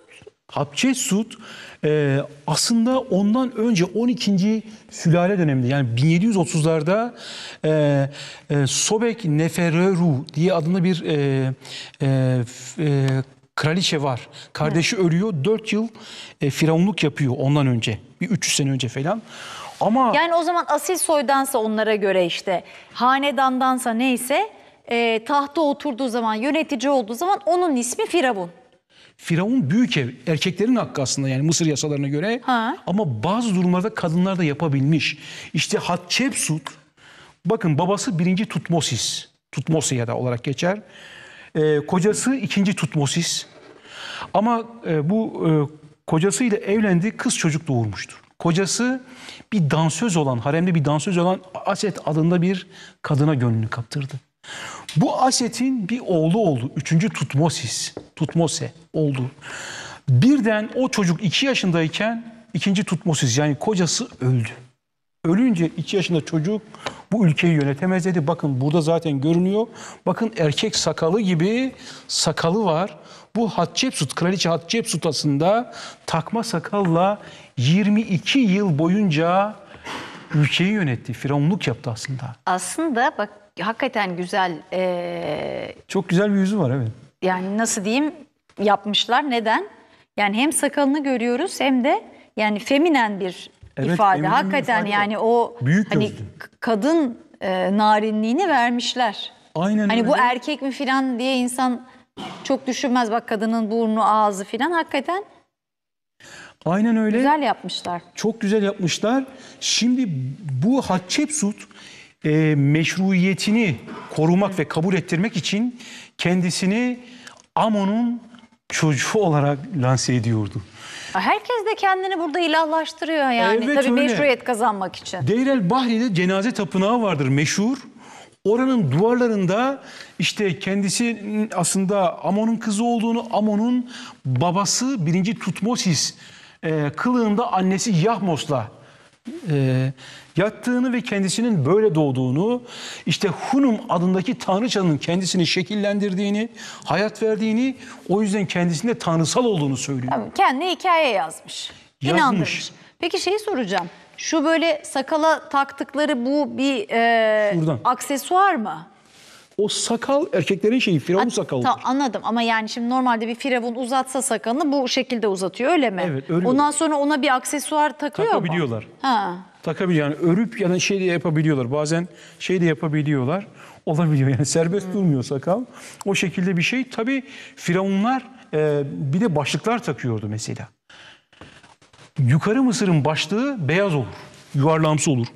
Hatshepsut e, aslında ondan önce 12. sülale döneminde yani 1730'larda e, e, Sobek Nefereru diye adında bir e, e, Kraliçe var. Kardeşi Hı. ölüyor. 4 yıl e, firavunluk yapıyor ondan önce. Bir 300 sene önce falan. Ama Yani o zaman asil soydansa onlara göre işte hanedandansa neyse e, tahta oturduğu zaman yönetici olduğu zaman onun ismi Firavun. Firavun büyük ev. Erkeklerin hakkı aslında yani Mısır yasalarına göre. Ha. Ama bazı durumlarda kadınlar da yapabilmiş. İşte Hatshepsut bakın babası birinci Tutmosis. Tutmosi ya da olarak geçer. E, kocası ikinci Tutmosis ama e, bu e, kocasıyla evlendi, kız çocuk doğurmuştur. Kocası bir dansöz olan, haremde bir dansöz olan Aset adında bir kadına gönlünü kaptırdı. Bu Aset'in bir oğlu oldu. Üçüncü Tutmosis, Tutmose oldu. Birden o çocuk iki yaşındayken ikinci Tutmosis yani kocası öldü. Ölünce iki yaşında çocuk bu ülkeyi yönetemez dedi. Bakın burada zaten görünüyor. Bakın erkek sakalı gibi sakalı var. Bu Hatshepsut, Kraliçe Hatshepsut aslında takma sakalla 22 yıl boyunca ülkeyi yönetti. Firavunluk yaptı aslında. Aslında bak hakikaten güzel. Ee, Çok güzel bir yüzü var evet. Yani nasıl diyeyim yapmışlar. Neden? Yani hem sakalını görüyoruz hem de yani feminen bir evet, ifade. Hakikaten ifade yani o Büyük hani kadın e, narinliğini vermişler. Aynen Hani öyle. bu erkek mi filan diye insan çok düşünmez bak kadının burnu ağzı filan hakikaten. Aynen öyle. Güzel yapmışlar. Çok güzel yapmışlar. Şimdi bu Hatshepsut e, meşruiyetini korumak Hı. ve kabul ettirmek için kendisini Amon'un çocuğu olarak lanse ediyordu. Herkes de kendini burada ilahlaştırıyor yani. Evet, Tabii öyle. meşruiyet kazanmak için. Deyrel Bahri'de cenaze tapınağı vardır meşhur. Oranın duvarlarında işte kendisi aslında Amon'un kızı olduğunu, Amon'un babası birinci Tutmosis e, kılığında annesi Yahmos'la e, yattığını ve kendisinin böyle doğduğunu, işte Hunum adındaki tanrıçanın kendisini şekillendirdiğini, hayat verdiğini, o yüzden kendisinde tanrısal olduğunu söylüyor. Tabii, kendi hikaye yazmış. Yazmış. Peki şeyi soracağım. Şu böyle sakala taktıkları bu bir e, aksesuar mı? O sakal erkeklerin şeyi, firavun sakalı. Tamam anladım ama yani şimdi normalde bir firavun uzatsa sakalını bu şekilde uzatıyor öyle mi? Evet öyle. Ondan oluyor. sonra ona bir aksesuar takıyor mu? Takabiliyorlar. Ha takabiliyor. Yani örüp ya da şey de yapabiliyorlar. Bazen şey de yapabiliyorlar. Olabiliyor yani serbest hmm. durmuyor sakal. O şekilde bir şey. Tabi firavunlar e, bir de başlıklar takıyordu mesela. Yukarı Mısır'ın başlığı beyaz olur. Yuvarlamsı olur.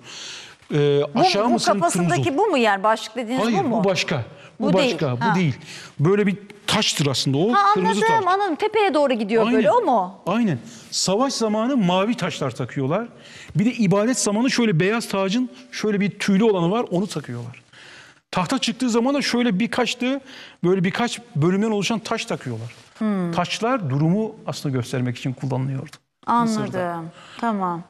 E, aşağı bu, Mısır'ın kafasındaki olur. bu mu yani başlık dediğiniz Hayır, bu mu? Hayır bu başka. Bu, bu başka, değil. bu ha. değil. Böyle bir taştır aslında o. Ha, kırmızı anladım, taş. anladım. Tepeye doğru gidiyor Aynen. böyle o mu? Aynen. Savaş zamanı mavi taşlar takıyorlar. Bir de ibadet zamanı şöyle beyaz tacın şöyle bir tüylü olanı var onu takıyorlar. Tahta çıktığı zaman da şöyle birkaç da böyle birkaç bölümden oluşan taş takıyorlar. Hmm. Taşlar durumu aslında göstermek için kullanılıyordu. Anladım. Mısır'da. Tamam.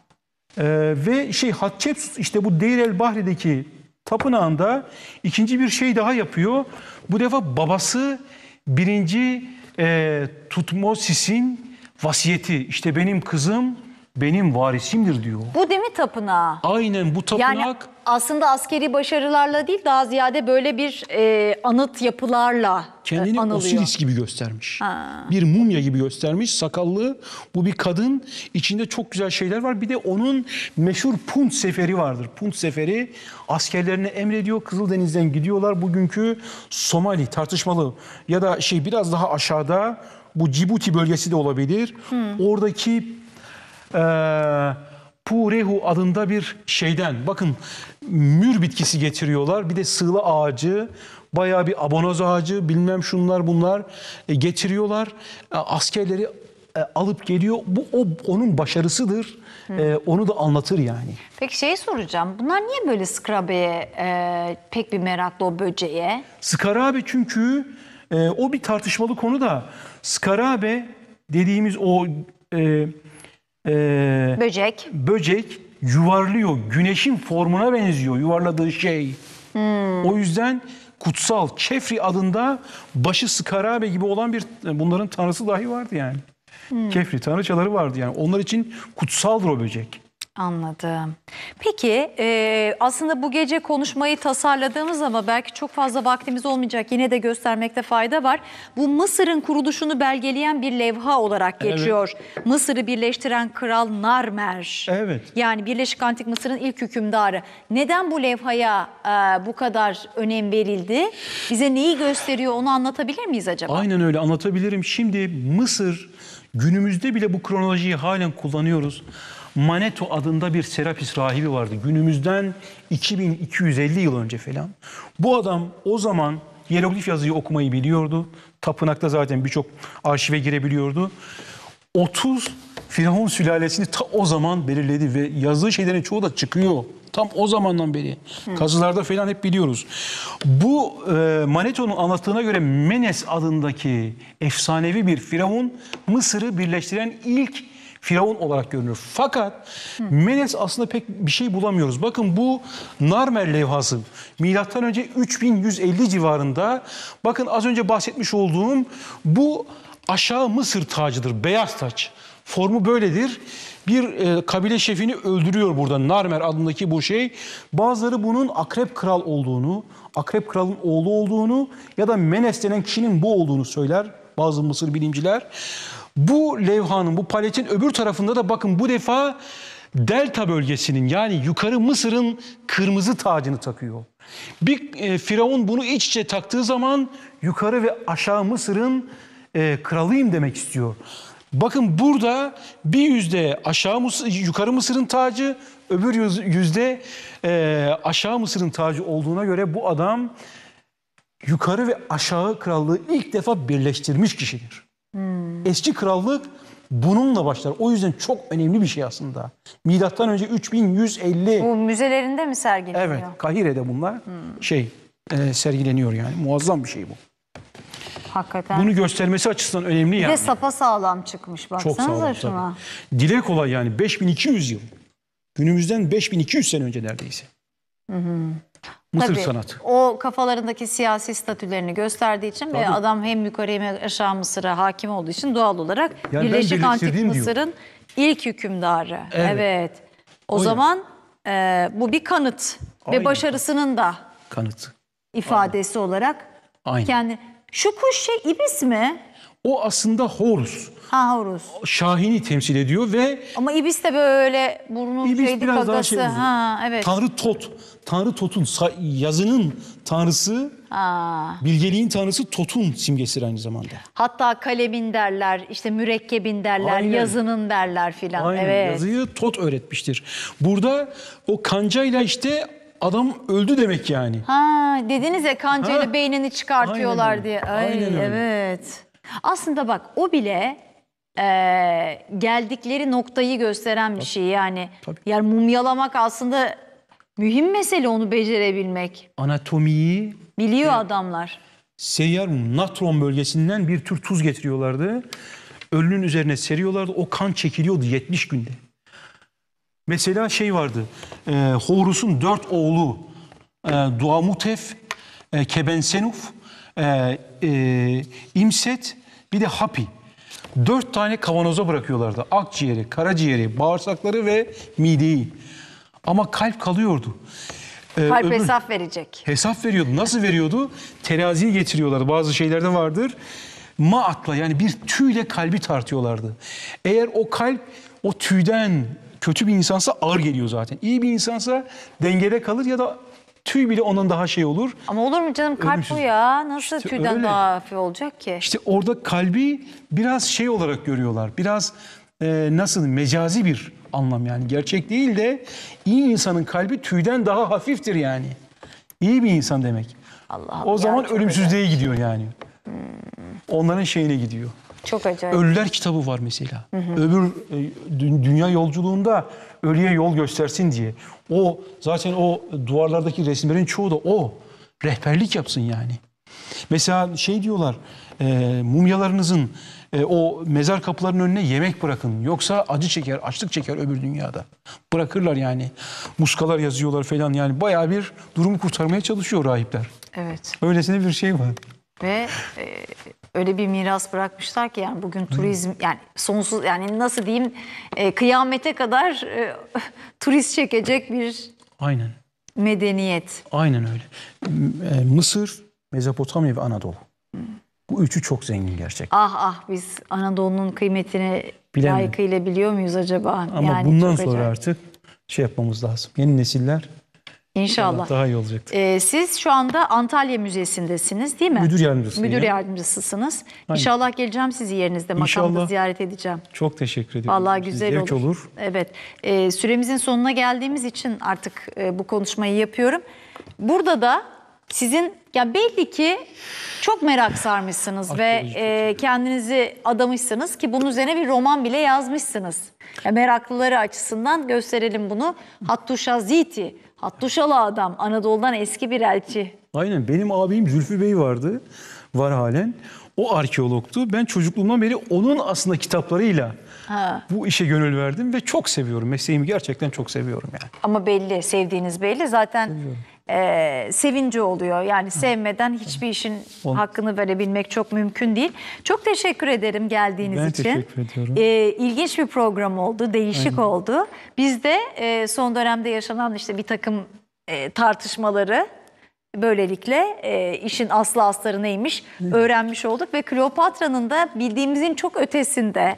Ee, ve şey Hatshepsut işte bu Deir el Bahri'deki tapınağında ikinci bir şey daha yapıyor. Bu defa babası birinci e, Tutmosis'in vasiyeti. işte benim kızım benim varisimdir diyor. Bu değil mi tapınağı? Aynen bu tapınak. Yani aslında askeri başarılarla değil daha ziyade böyle bir e, anıt yapılarla e, Kendini anılıyor. Osiris gibi göstermiş. Ha. Bir mumya gibi göstermiş. Sakallı bu bir kadın. İçinde çok güzel şeyler var. Bir de onun meşhur Punt Seferi vardır. Punt Seferi askerlerine emrediyor. Kızıldeniz'den gidiyorlar. Bugünkü Somali tartışmalı ya da şey biraz daha aşağıda bu Cibuti bölgesi de olabilir. Hmm. Oradaki ee, Purehu adında bir şeyden bakın mür bitkisi getiriyorlar. Bir de sığla ağacı, bayağı bir abonoz ağacı bilmem şunlar bunlar e, getiriyorlar. E, askerleri e, alıp geliyor. Bu o, onun başarısıdır. E, onu da anlatır yani. Peki şeyi soracağım. Bunlar niye böyle skrabeye e, pek bir meraklı o böceğe? Skarabe çünkü e, o bir tartışmalı konu da. Skarabe dediğimiz o... E, e, böcek. böcek yuvarlıyor. Güneşin formuna benziyor yuvarladığı şey. Hmm. O yüzden kutsal kefri adında başı skarabe gibi olan bir bunların tanrısı dahi vardı yani. Hmm. Kefri tanrıçaları vardı yani. Onlar için kutsaldır o böcek. Anladım. Peki e, aslında bu gece konuşmayı tasarladığımız ama belki çok fazla vaktimiz olmayacak yine de göstermekte fayda var. Bu Mısır'ın kuruluşunu belgeleyen bir levha olarak geçiyor. Evet. Mısır'ı birleştiren kral Narmer. Evet. Yani Birleşik Antik Mısır'ın ilk hükümdarı. Neden bu levhaya e, bu kadar önem verildi? Bize neyi gösteriyor onu anlatabilir miyiz acaba? Aynen öyle anlatabilirim. Şimdi Mısır günümüzde bile bu kronolojiyi halen kullanıyoruz. Maneto adında bir Serapis rahibi vardı. Günümüzden 2250 yıl önce falan. Bu adam o zaman hieroglif yazıyı okumayı biliyordu. Tapınakta zaten birçok arşive girebiliyordu. 30 Firavun sülalesini ta o zaman belirledi ve yazdığı şeylerin çoğu da çıkıyor. Tam o zamandan beri. Kazılarda falan hep biliyoruz. Bu e, Maneto'nun anlattığına göre Menes adındaki efsanevi bir firavun Mısır'ı birleştiren ilk Firavun olarak görünür. Fakat Hı. Menes aslında pek bir şey bulamıyoruz. Bakın bu Narmer levhası milattan önce 3150 civarında bakın az önce bahsetmiş olduğum bu aşağı Mısır tacıdır. Beyaz taç. Formu böyledir. Bir e, kabile şefini öldürüyor burada Narmer adındaki bu şey. Bazıları bunun Akrep Kral olduğunu, Akrep Kral'ın oğlu olduğunu ya da Menes denen kişinin bu olduğunu söyler bazı Mısır bilimciler. Bu levhanın, bu paletin öbür tarafında da bakın bu defa delta bölgesinin yani yukarı Mısır'ın kırmızı tacını takıyor. Bir e, firavun bunu iç içe taktığı zaman yukarı ve aşağı Mısır'ın e, kralıyım demek istiyor. Bakın burada bir yüzde aşağı Mısır, yukarı Mısır'ın tacı, öbür yüzde e, aşağı Mısır'ın tacı olduğuna göre bu adam yukarı ve aşağı krallığı ilk defa birleştirmiş kişidir. Hmm. Eski krallık bununla başlar. O yüzden çok önemli bir şey aslında. Milattan önce 3150. Bu müzelerinde mi sergileniyor? Evet, Kahire'de bunlar hmm. şey e, sergileniyor yani. Muazzam bir şey bu. Hakikaten. Bunu göstermesi açısından önemli bir yani. Bir de sapa sağlam çıkmış baksanıza çok sağlam, şuna. Tabii. Dile kolay yani 5200 yıl. Günümüzden 5200 sene önce neredeyse. Hı hı. Mısır Tabii, sanatı. O kafalarındaki siyasi statülerini gösterdiği için Tabii. ve adam hem yukarı hem aşağı Mısır'a hakim olduğu için doğal olarak yani Birleşik Antik Mısır'ın ilk hükümdarı. Evet. evet. O, o zaman e, bu bir kanıt Aynen. ve başarısının da kanıt ifadesi Aynen. olarak. Aynen. Yani şu kuş şey ibis mi? O aslında Horus. Ha Horus. Şahini temsil ediyor ve... Ama ibis de böyle burnu ibis şeydi biraz gagası. Daha şey ha, evet. Tanrı Tot. Tanrı Tot'un yazının tanrısı, ha. bilgeliğin tanrısı Tot'un simgesi aynı zamanda. Hatta kalemin derler, işte mürekkebin derler, Aynen. yazının derler filan. Aynen evet. yazıyı Tot öğretmiştir. Burada o kancayla işte adam öldü demek yani. Ha dediniz ya kancayla ha. beynini çıkartıyorlar Aynen. diye. Ay, Aynen öyle. Evet. Aslında bak o bile e, geldikleri noktayı gösteren bir Tabii. şey yani. Tabii. Yani mumyalamak aslında mühim mesele onu becerebilmek. Anatomiyi biliyor şey, adamlar. Seyyar natron bölgesinden bir tür tuz getiriyorlardı. Ölünün üzerine seriyorlardı. O kan çekiliyordu 70 günde. Mesela şey vardı. E, Horus'un dört oğlu e, Duamutef, e, Kebensenuf, e, e, imset bir de hapi. Dört tane kavanoza bırakıyorlardı. Akciğeri, karaciğeri, bağırsakları ve mideyi. Ama kalp kalıyordu. Ee, Kalp öbür- hesap verecek. Hesap veriyordu. Nasıl veriyordu? Teraziyi getiriyorlardı. Bazı şeylerde vardır. ma atla yani bir tüyle kalbi tartıyorlardı. Eğer o kalp o tüyden kötü bir insansa ağır geliyor zaten. İyi bir insansa dengede kalır ya da tüy bile onun daha şey olur. Ama olur mu canım kalp Ölümsüz. bu ya. Nasıl işte tüyden öyle. daha hafif olacak ki? İşte orada kalbi biraz şey olarak görüyorlar. Biraz e, nasıl mecazi bir anlam yani. Gerçek değil de iyi insanın kalbi tüyden daha hafiftir yani. İyi bir insan demek. Allah Allah. o zaman ölümsüzlüğe gidiyor yani. Hmm. Onların şeyine gidiyor. Çok acayip. Ölüler kitabı var mesela. Hı hı. Öbür e, dünya yolculuğunda ölüye yol göstersin diye. O zaten o duvarlardaki resimlerin çoğu da o. Rehberlik yapsın yani. Mesela şey diyorlar, e, mumyalarınızın e, o mezar kapılarının önüne yemek bırakın. Yoksa acı çeker, açlık çeker öbür dünyada. Bırakırlar yani. Muskalar yazıyorlar falan yani. Bayağı bir durumu kurtarmaya çalışıyor rahipler. Evet. Öylesine bir şey var. Ve e, öyle bir miras bırakmışlar ki yani bugün hmm. turizm hmm. yani sonsuz yani nasıl diyeyim e, kıyamete kadar e, turist çekecek bir Aynen. medeniyet. Aynen öyle. E, Mısır, Mezopotamya ve Anadolu. Hmm. Bu üçü çok zengin gerçekten. Ah ah biz Anadolu'nun kıymetini layıkıyla biliyor muyuz acaba? Ama yani bundan sonra acayip. artık şey yapmamız lazım. Yeni nesiller İnşallah. daha iyi olacaktır. Ee, siz şu anda Antalya Müzesi'ndesiniz değil mi? Müdür yardımcısı. Müdür yardımcısısınız. Aynen. İnşallah geleceğim sizi yerinizde makamda ziyaret edeceğim. Çok teşekkür ediyorum. Vallahi güzel olur. olur. Evet. Ee, süremizin sonuna geldiğimiz için artık e, bu konuşmayı yapıyorum. Burada da sizin ya belli ki çok merak sarmışsınız ve e, kendinizi adamışsınız ki bunun üzerine bir roman bile yazmışsınız. Ya meraklıları açısından gösterelim bunu. Hattuş Haziti Hattuşalı adam, Anadolu'dan eski bir elçi. Aynen benim abim Zülfü Bey vardı, var halen. O arkeologtu. Ben çocukluğumdan beri onun aslında kitaplarıyla ha. bu işe gönül verdim ve çok seviyorum. Mesleğimi gerçekten çok seviyorum yani. Ama belli, sevdiğiniz belli. Zaten seviyorum e, sevinci oluyor. Yani sevmeden hiçbir işin hakkını verebilmek çok mümkün değil. Çok teşekkür ederim geldiğiniz ben için. Ben teşekkür ediyorum. E, ilginç bir program oldu, değişik Aynen. oldu. Biz de e, son dönemde yaşanan işte bir takım e, tartışmaları Böylelikle e, işin aslı asları neymiş öğrenmiş olduk ve Kleopatra'nın da bildiğimizin çok ötesinde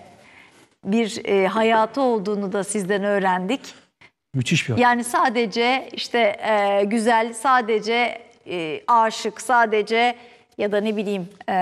bir e, hayatı olduğunu da sizden öğrendik. Müthiş bir olay. Yani sadece işte e, güzel, sadece e, aşık, sadece ya da ne bileyim e,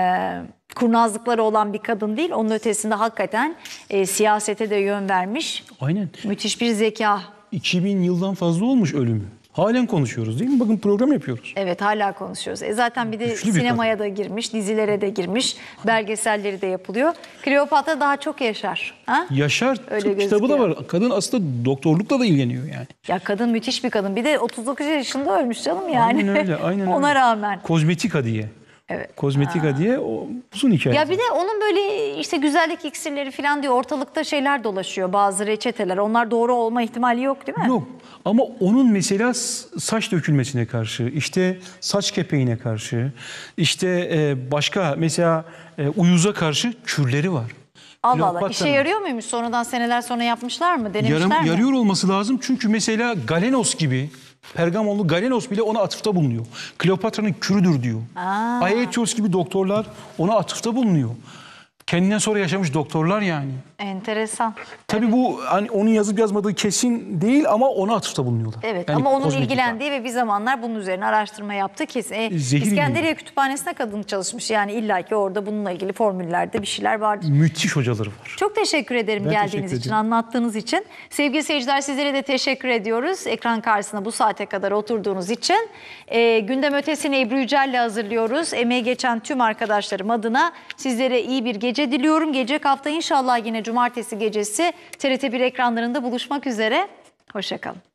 kurnazlıkları olan bir kadın değil. Onun ötesinde hakikaten e, siyasete de yön vermiş. Aynen. Müthiş bir zeka. 2000 yıldan fazla olmuş ölümü. Halen konuşuyoruz değil mi? Bakın program yapıyoruz. Evet hala konuşuyoruz. E zaten bir de Güçlü bir sinemaya da girmiş, dizilere de girmiş, belgeselleri de yapılıyor. Kleopatra daha çok yaşar. Ha? Yaşar. Öyle Çok kitabı da var. Kadın aslında doktorlukla da ilgileniyor yani. Ya kadın müthiş bir kadın. Bir de 39 yaşında ölmüş canım yani. Aynen öyle. Aynen Ona öyle. rağmen. Kozmetika diye. Evet. Kozmetika ha. diye o uzun hikaye. Ya bir de onun böyle işte güzellik iksirleri falan diye ortalıkta şeyler dolaşıyor bazı reçeteler. Onlar doğru olma ihtimali yok değil mi? Yok ama onun mesela saç dökülmesine karşı, işte saç kepeğine karşı, işte e, başka mesela e, uyuza karşı kürleri var. Allah Allah. İşe yarıyor muymuş? Sonradan seneler sonra yapmışlar mı? Denemişler Yaram, mi? Yarıyor olması lazım. Çünkü mesela galenos gibi Pergamonlu Galenos bile ona atıfta bulunuyor. Kleopatra'nın kürüdür diyor. Aetios gibi doktorlar ona atıfta bulunuyor. Kendinden sonra yaşamış doktorlar yani. Enteresan. Tabii bu hani onun yazıp yazmadığı kesin değil ama ona atıfta bulunuyorlar. Evet yani ama onun ilgilendiği ve bir zamanlar bunun üzerine araştırma yaptı kesin. E, Zehir İskenderiye gibi. Kütüphanesi'ne kadın çalışmış. Yani illaki orada bununla ilgili formüllerde bir şeyler vardı. Müthiş hocaları var. Çok teşekkür ederim ben geldiğiniz teşekkür için, anlattığınız için. Sevgili seyirciler sizlere de teşekkür ediyoruz. Ekran karşısına bu saate kadar oturduğunuz için. E, gündem ötesini Ebru Yücel'le hazırlıyoruz. Emeği geçen tüm arkadaşlarım adına sizlere iyi bir gece diliyorum. Gelecek hafta inşallah yine cumartesi gecesi TRT1 ekranlarında buluşmak üzere. Hoşçakalın.